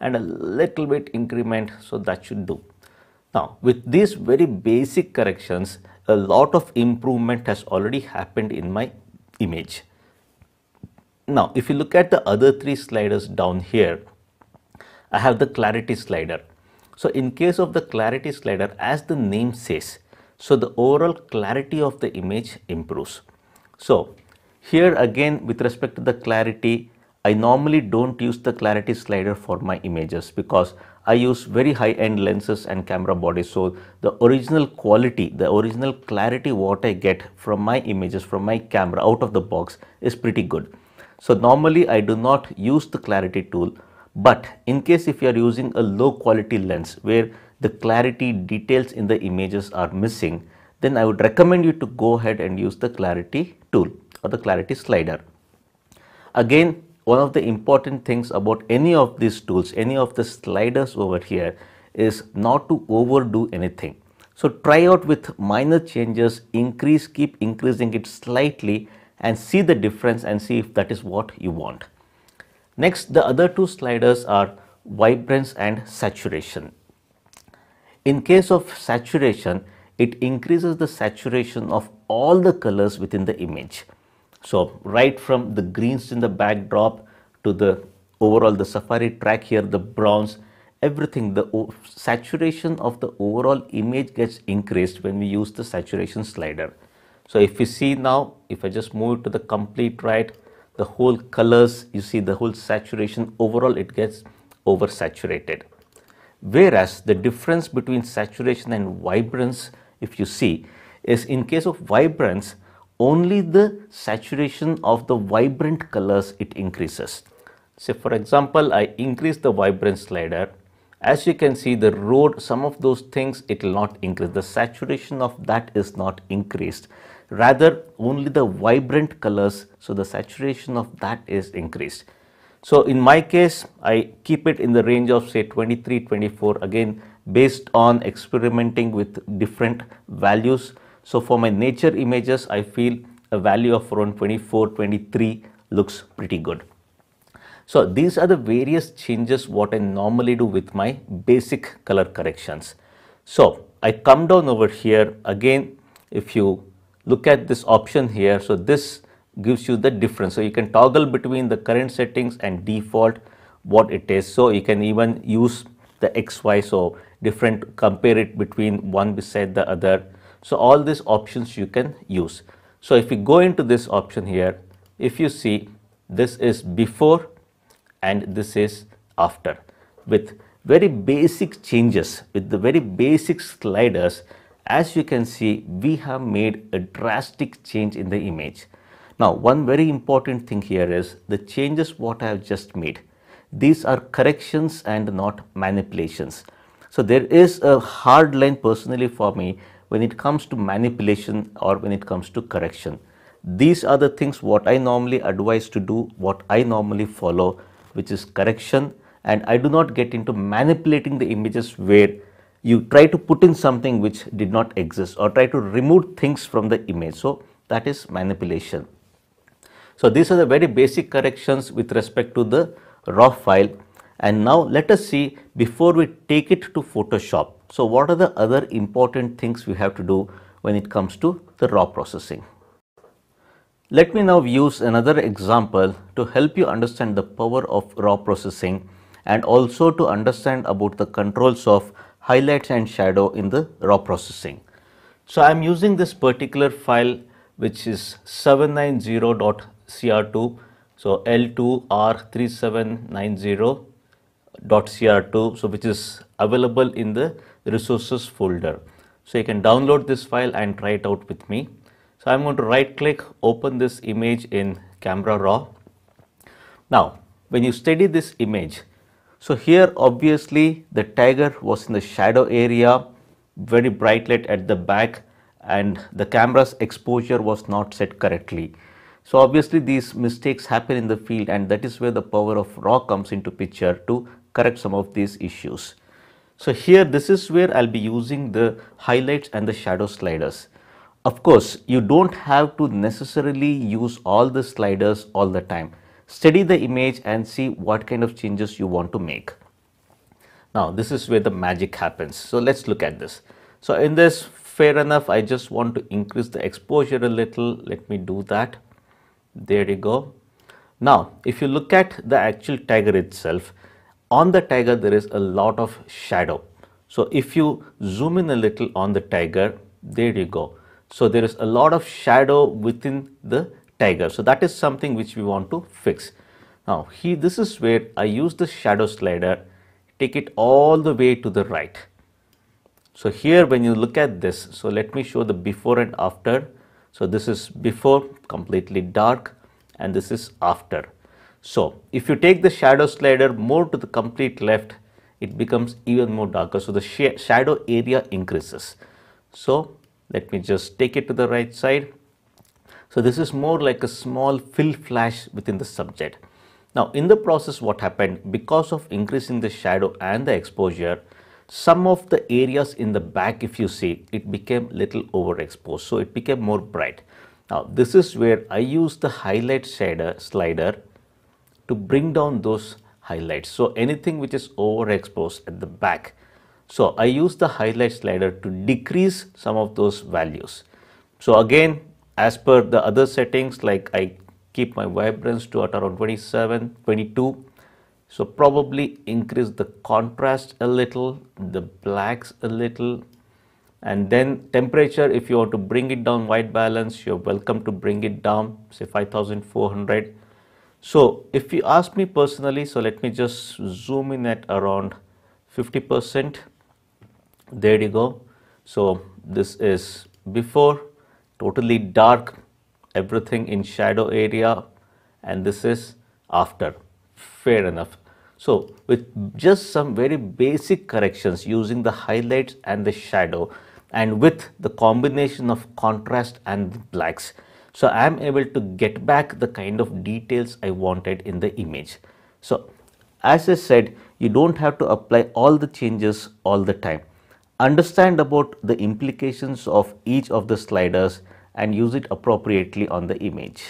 and a little bit increment so that should do now, with these very basic corrections, a lot of improvement has already happened in my image. Now, if you look at the other three sliders down here, I have the clarity slider. So, in case of the clarity slider, as the name says, so the overall clarity of the image improves. So, here again with respect to the clarity, I normally don't use the clarity slider for my images because I use very high end lenses and camera bodies. So the original quality, the original clarity what I get from my images, from my camera out of the box is pretty good. So normally I do not use the clarity tool, but in case if you are using a low quality lens where the clarity details in the images are missing, then I would recommend you to go ahead and use the clarity tool or the clarity slider. Again, one of the important things about any of these tools, any of the sliders over here is not to overdo anything. So try out with minor changes, increase, keep increasing it slightly and see the difference and see if that is what you want. Next, the other two sliders are vibrance and saturation. In case of saturation, it increases the saturation of all the colors within the image. So right from the greens in the backdrop to the overall the safari track here, the browns, everything, the saturation of the overall image gets increased when we use the saturation slider. So if you see now, if I just move to the complete right, the whole colors, you see the whole saturation overall it gets oversaturated. Whereas the difference between saturation and vibrance, if you see, is in case of vibrance, only the saturation of the vibrant colors it increases. Say for example, I increase the vibrant slider. As you can see the road, some of those things it will not increase. The saturation of that is not increased. Rather only the vibrant colors. So the saturation of that is increased. So in my case, I keep it in the range of say 23, 24 again based on experimenting with different values so for my nature images, I feel a value of around 24, 23 looks pretty good. So these are the various changes what I normally do with my basic color corrections. So I come down over here again if you look at this option here so this gives you the difference. So you can toggle between the current settings and default what it is. So you can even use the XY so different compare it between one beside the other so, all these options you can use. So, if we go into this option here, if you see this is before and this is after with very basic changes with the very basic sliders as you can see we have made a drastic change in the image. Now one very important thing here is the changes what I have just made these are corrections and not manipulations. So there is a hard line personally for me when it comes to manipulation or when it comes to correction. These are the things what I normally advise to do, what I normally follow, which is correction and I do not get into manipulating the images where you try to put in something which did not exist or try to remove things from the image. So, that is manipulation. So, these are the very basic corrections with respect to the raw file and now let us see before we take it to Photoshop so, what are the other important things we have to do when it comes to the raw processing? Let me now use another example to help you understand the power of raw processing and also to understand about the controls of highlights and shadow in the raw processing. So, I am using this particular file which is 790.cr2. So, L2R3790.cr2. So, which is available in the resources folder. So you can download this file and try it out with me. So I'm going to right click, open this image in Camera Raw. Now, when you study this image, so here obviously the tiger was in the shadow area, very bright light at the back and the camera's exposure was not set correctly. So obviously these mistakes happen in the field and that is where the power of RAW comes into picture to correct some of these issues. So here this is where I'll be using the highlights and the shadow sliders. Of course, you don't have to necessarily use all the sliders all the time. Study the image and see what kind of changes you want to make. Now this is where the magic happens. So let's look at this. So in this fair enough, I just want to increase the exposure a little. Let me do that. There you go. Now if you look at the actual tiger itself, on the tiger there is a lot of shadow so if you zoom in a little on the tiger there you go so there is a lot of shadow within the tiger so that is something which we want to fix now he. this is where I use the shadow slider take it all the way to the right so here when you look at this so let me show the before and after so this is before completely dark and this is after so, if you take the shadow slider more to the complete left, it becomes even more darker. So, the sh shadow area increases. So, let me just take it to the right side. So, this is more like a small fill flash within the subject. Now, in the process what happened because of increasing the shadow and the exposure, some of the areas in the back if you see it became little overexposed. So, it became more bright. Now, this is where I use the highlight shader slider to bring down those highlights. So anything which is overexposed at the back. So I use the highlight slider to decrease some of those values. So again, as per the other settings, like I keep my vibrance to at around 27, 22. So probably increase the contrast a little, the blacks a little, and then temperature if you want to bring it down white balance you're welcome to bring it down say 5400 so if you ask me personally, so let me just zoom in at around 50%. There you go. So this is before, totally dark, everything in shadow area and this is after. Fair enough. So with just some very basic corrections using the highlights and the shadow and with the combination of contrast and blacks, so I am able to get back the kind of details I wanted in the image. So as I said, you don't have to apply all the changes all the time. Understand about the implications of each of the sliders and use it appropriately on the image.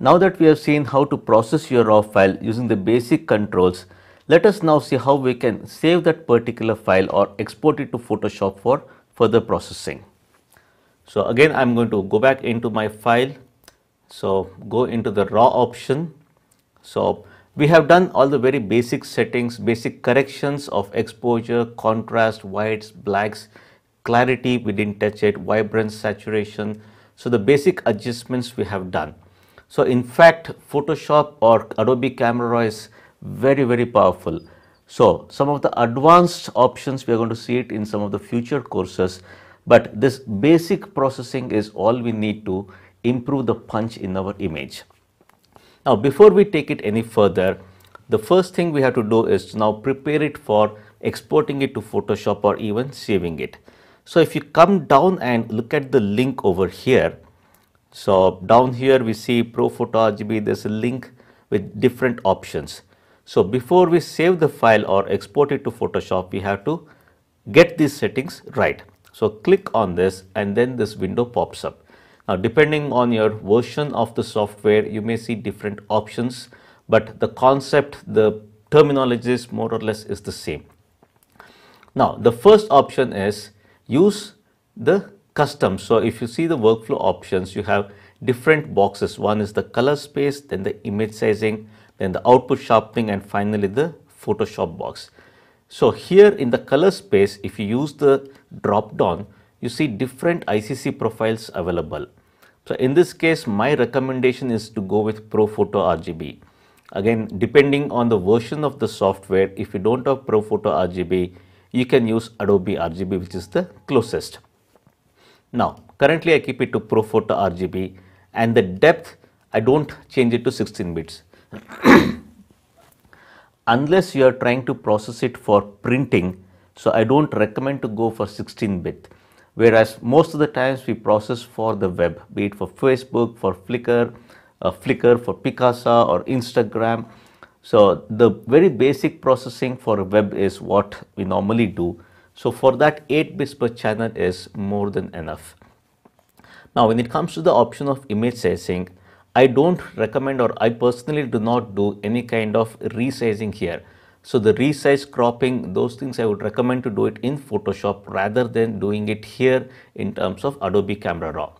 Now that we have seen how to process your raw file using the basic controls, let us now see how we can save that particular file or export it to Photoshop for further processing. So again I am going to go back into my file. So go into the raw option. So we have done all the very basic settings, basic corrections of exposure, contrast, whites, blacks, clarity, we didn't touch it, vibrance, saturation. So the basic adjustments we have done. So in fact, Photoshop or Adobe Camera Raw is very, very powerful. So some of the advanced options we are going to see it in some of the future courses. But this basic processing is all we need to improve the punch in our image. Now before we take it any further, the first thing we have to do is now prepare it for exporting it to Photoshop or even saving it. So if you come down and look at the link over here, so down here we see Pro Photo RGB, there's a link with different options. So before we save the file or export it to Photoshop, we have to get these settings right. So click on this and then this window pops up. Now depending on your version of the software, you may see different options, but the concept, the terminology is more or less is the same. Now the first option is use the custom. So if you see the workflow options, you have different boxes. One is the color space, then the image sizing, then the output sharpening and finally the Photoshop box. So here in the color space, if you use the drop down, you see different ICC profiles available. So in this case, my recommendation is to go with Profoto RGB. Again, depending on the version of the software, if you don't have Profoto RGB, you can use Adobe RGB, which is the closest. Now, currently I keep it to Profoto RGB and the depth, I don't change it to 16 bits. Unless you are trying to process it for printing, so, I do not recommend to go for 16 bit whereas most of the times we process for the web be it for Facebook, for Flickr, uh, Flickr for Picasa or Instagram. So, the very basic processing for web is what we normally do. So, for that 8 bits per channel is more than enough. Now, when it comes to the option of image sizing, I don't recommend or I personally do not do any kind of resizing here so the resize cropping, those things I would recommend to do it in Photoshop rather than doing it here in terms of Adobe Camera Raw.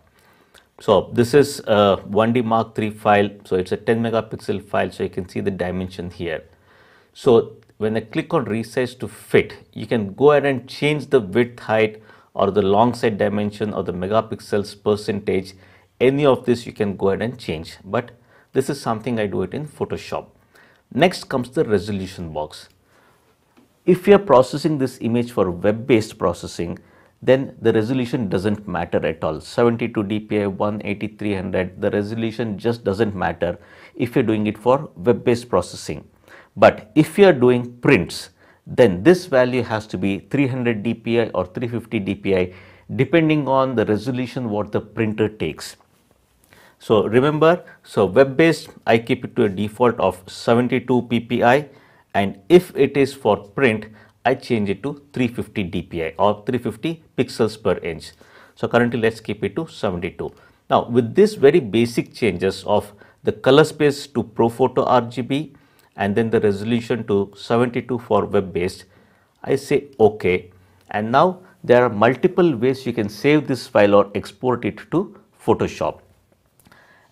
So this is a 1D Mark III file. So it's a 10 megapixel file. So you can see the dimension here. So when I click on resize to fit, you can go ahead and change the width height or the long side dimension or the megapixels percentage. Any of this you can go ahead and change. But this is something I do it in Photoshop. Next comes the resolution box. If you are processing this image for web-based processing, then the resolution doesn't matter at all. 72 dpi, 180, 300, the resolution just doesn't matter if you're doing it for web-based processing. But if you're doing prints, then this value has to be 300 dpi or 350 dpi depending on the resolution what the printer takes. So remember, so web-based, I keep it to a default of 72 ppi and if it is for print, I change it to 350 dpi or 350 pixels per inch. So currently let's keep it to 72. Now with this very basic changes of the color space to Profoto RGB and then the resolution to 72 for web based, I say OK. And now there are multiple ways you can save this file or export it to Photoshop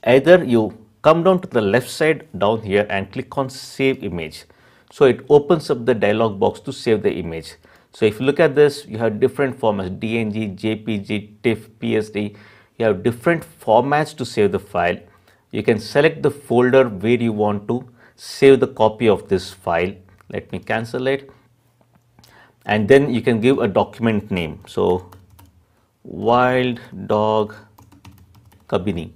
either you come down to the left side down here and click on save image. So it opens up the dialog box to save the image. So if you look at this, you have different formats, DNG, JPG, TIFF, PSD. You have different formats to save the file. You can select the folder where you want to save the copy of this file. Let me cancel it. And then you can give a document name. So wild dog cabini.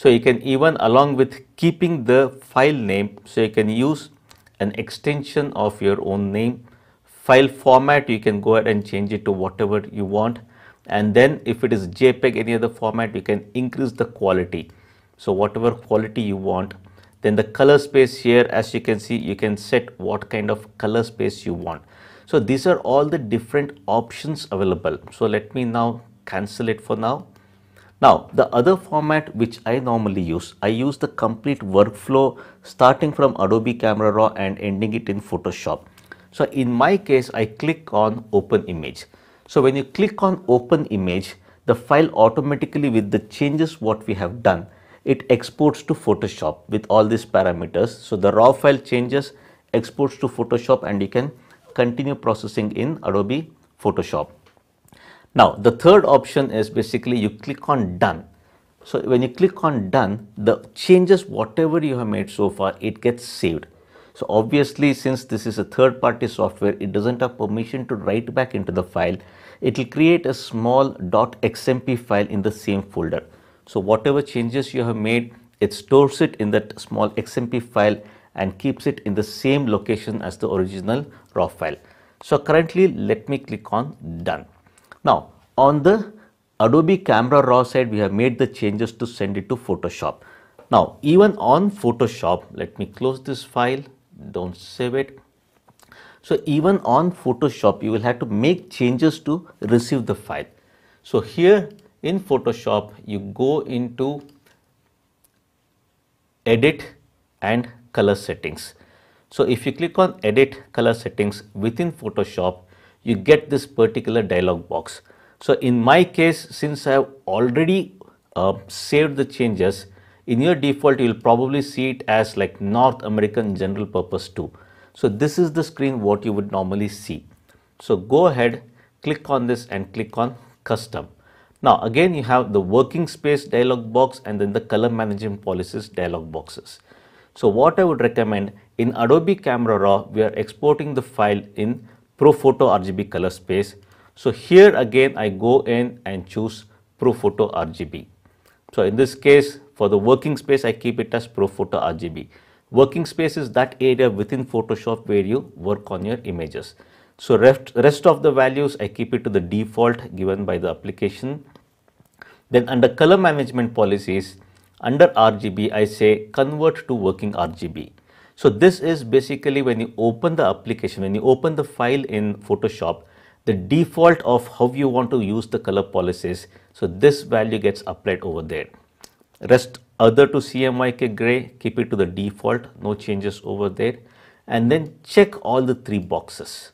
So you can even along with keeping the file name, so you can use an extension of your own name. File format, you can go ahead and change it to whatever you want. And then if it is JPEG, any other format, you can increase the quality. So whatever quality you want, then the color space here, as you can see, you can set what kind of color space you want. So these are all the different options available. So let me now cancel it for now now, the other format which I normally use, I use the complete workflow starting from Adobe Camera Raw and ending it in Photoshop. So in my case, I click on open image. So when you click on open image, the file automatically with the changes what we have done, it exports to Photoshop with all these parameters. So the raw file changes, exports to Photoshop and you can continue processing in Adobe Photoshop. Now, the third option is basically you click on done. So, when you click on done, the changes whatever you have made so far, it gets saved. So obviously, since this is a third party software, it doesn't have permission to write back into the file. It will create a small .xmp file in the same folder. So whatever changes you have made, it stores it in that small XMP file and keeps it in the same location as the original raw file. So currently, let me click on done. Now on the Adobe Camera Raw side, we have made the changes to send it to Photoshop. Now even on Photoshop, let me close this file, don't save it. So even on Photoshop, you will have to make changes to receive the file. So here in Photoshop, you go into edit and color settings. So if you click on edit color settings within Photoshop, you get this particular dialog box. So in my case, since I have already uh, saved the changes, in your default, you will probably see it as like North American General Purpose 2. So this is the screen what you would normally see. So go ahead, click on this and click on custom. Now again, you have the working space dialog box and then the color management policies dialog boxes. So what I would recommend in Adobe Camera Raw, we are exporting the file in ProPhoto RGB color space. So here again I go in and choose ProPhoto RGB. So in this case for the working space I keep it as ProPhoto RGB. Working space is that area within Photoshop where you work on your images. So rest, rest of the values I keep it to the default given by the application. Then under color management policies, under RGB I say convert to working RGB. So this is basically when you open the application, when you open the file in Photoshop, the default of how you want to use the color policies. So this value gets applied over there. Rest other to CMYK gray, keep it to the default, no changes over there. And then check all the three boxes.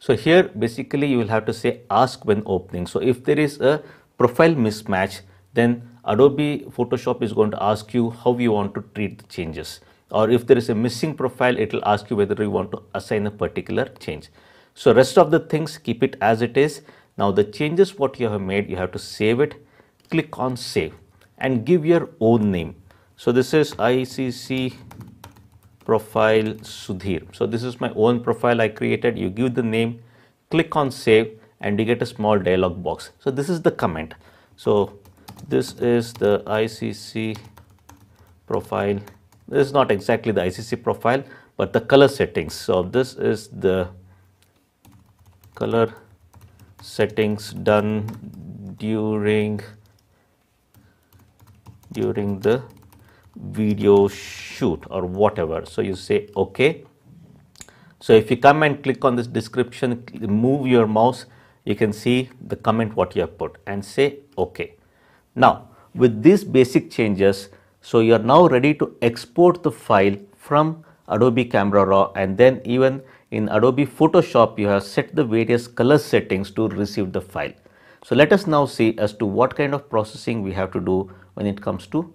So here basically you will have to say ask when opening. So if there is a profile mismatch, then Adobe Photoshop is going to ask you how you want to treat the changes or if there is a missing profile, it will ask you whether you want to assign a particular change. So rest of the things, keep it as it is. Now the changes what you have made, you have to save it, click on save and give your own name. So this is ICC profile Sudhir. So this is my own profile I created. You give the name, click on save and you get a small dialog box. So this is the comment. So this is the ICC profile this is not exactly the ICC profile, but the color settings. So this is the color settings done during during the video shoot or whatever. So you say okay. So if you come and click on this description, move your mouse, you can see the comment what you have put and say okay. Now with these basic changes, so you are now ready to export the file from Adobe Camera Raw and then even in Adobe Photoshop you have set the various color settings to receive the file. So let us now see as to what kind of processing we have to do when it comes to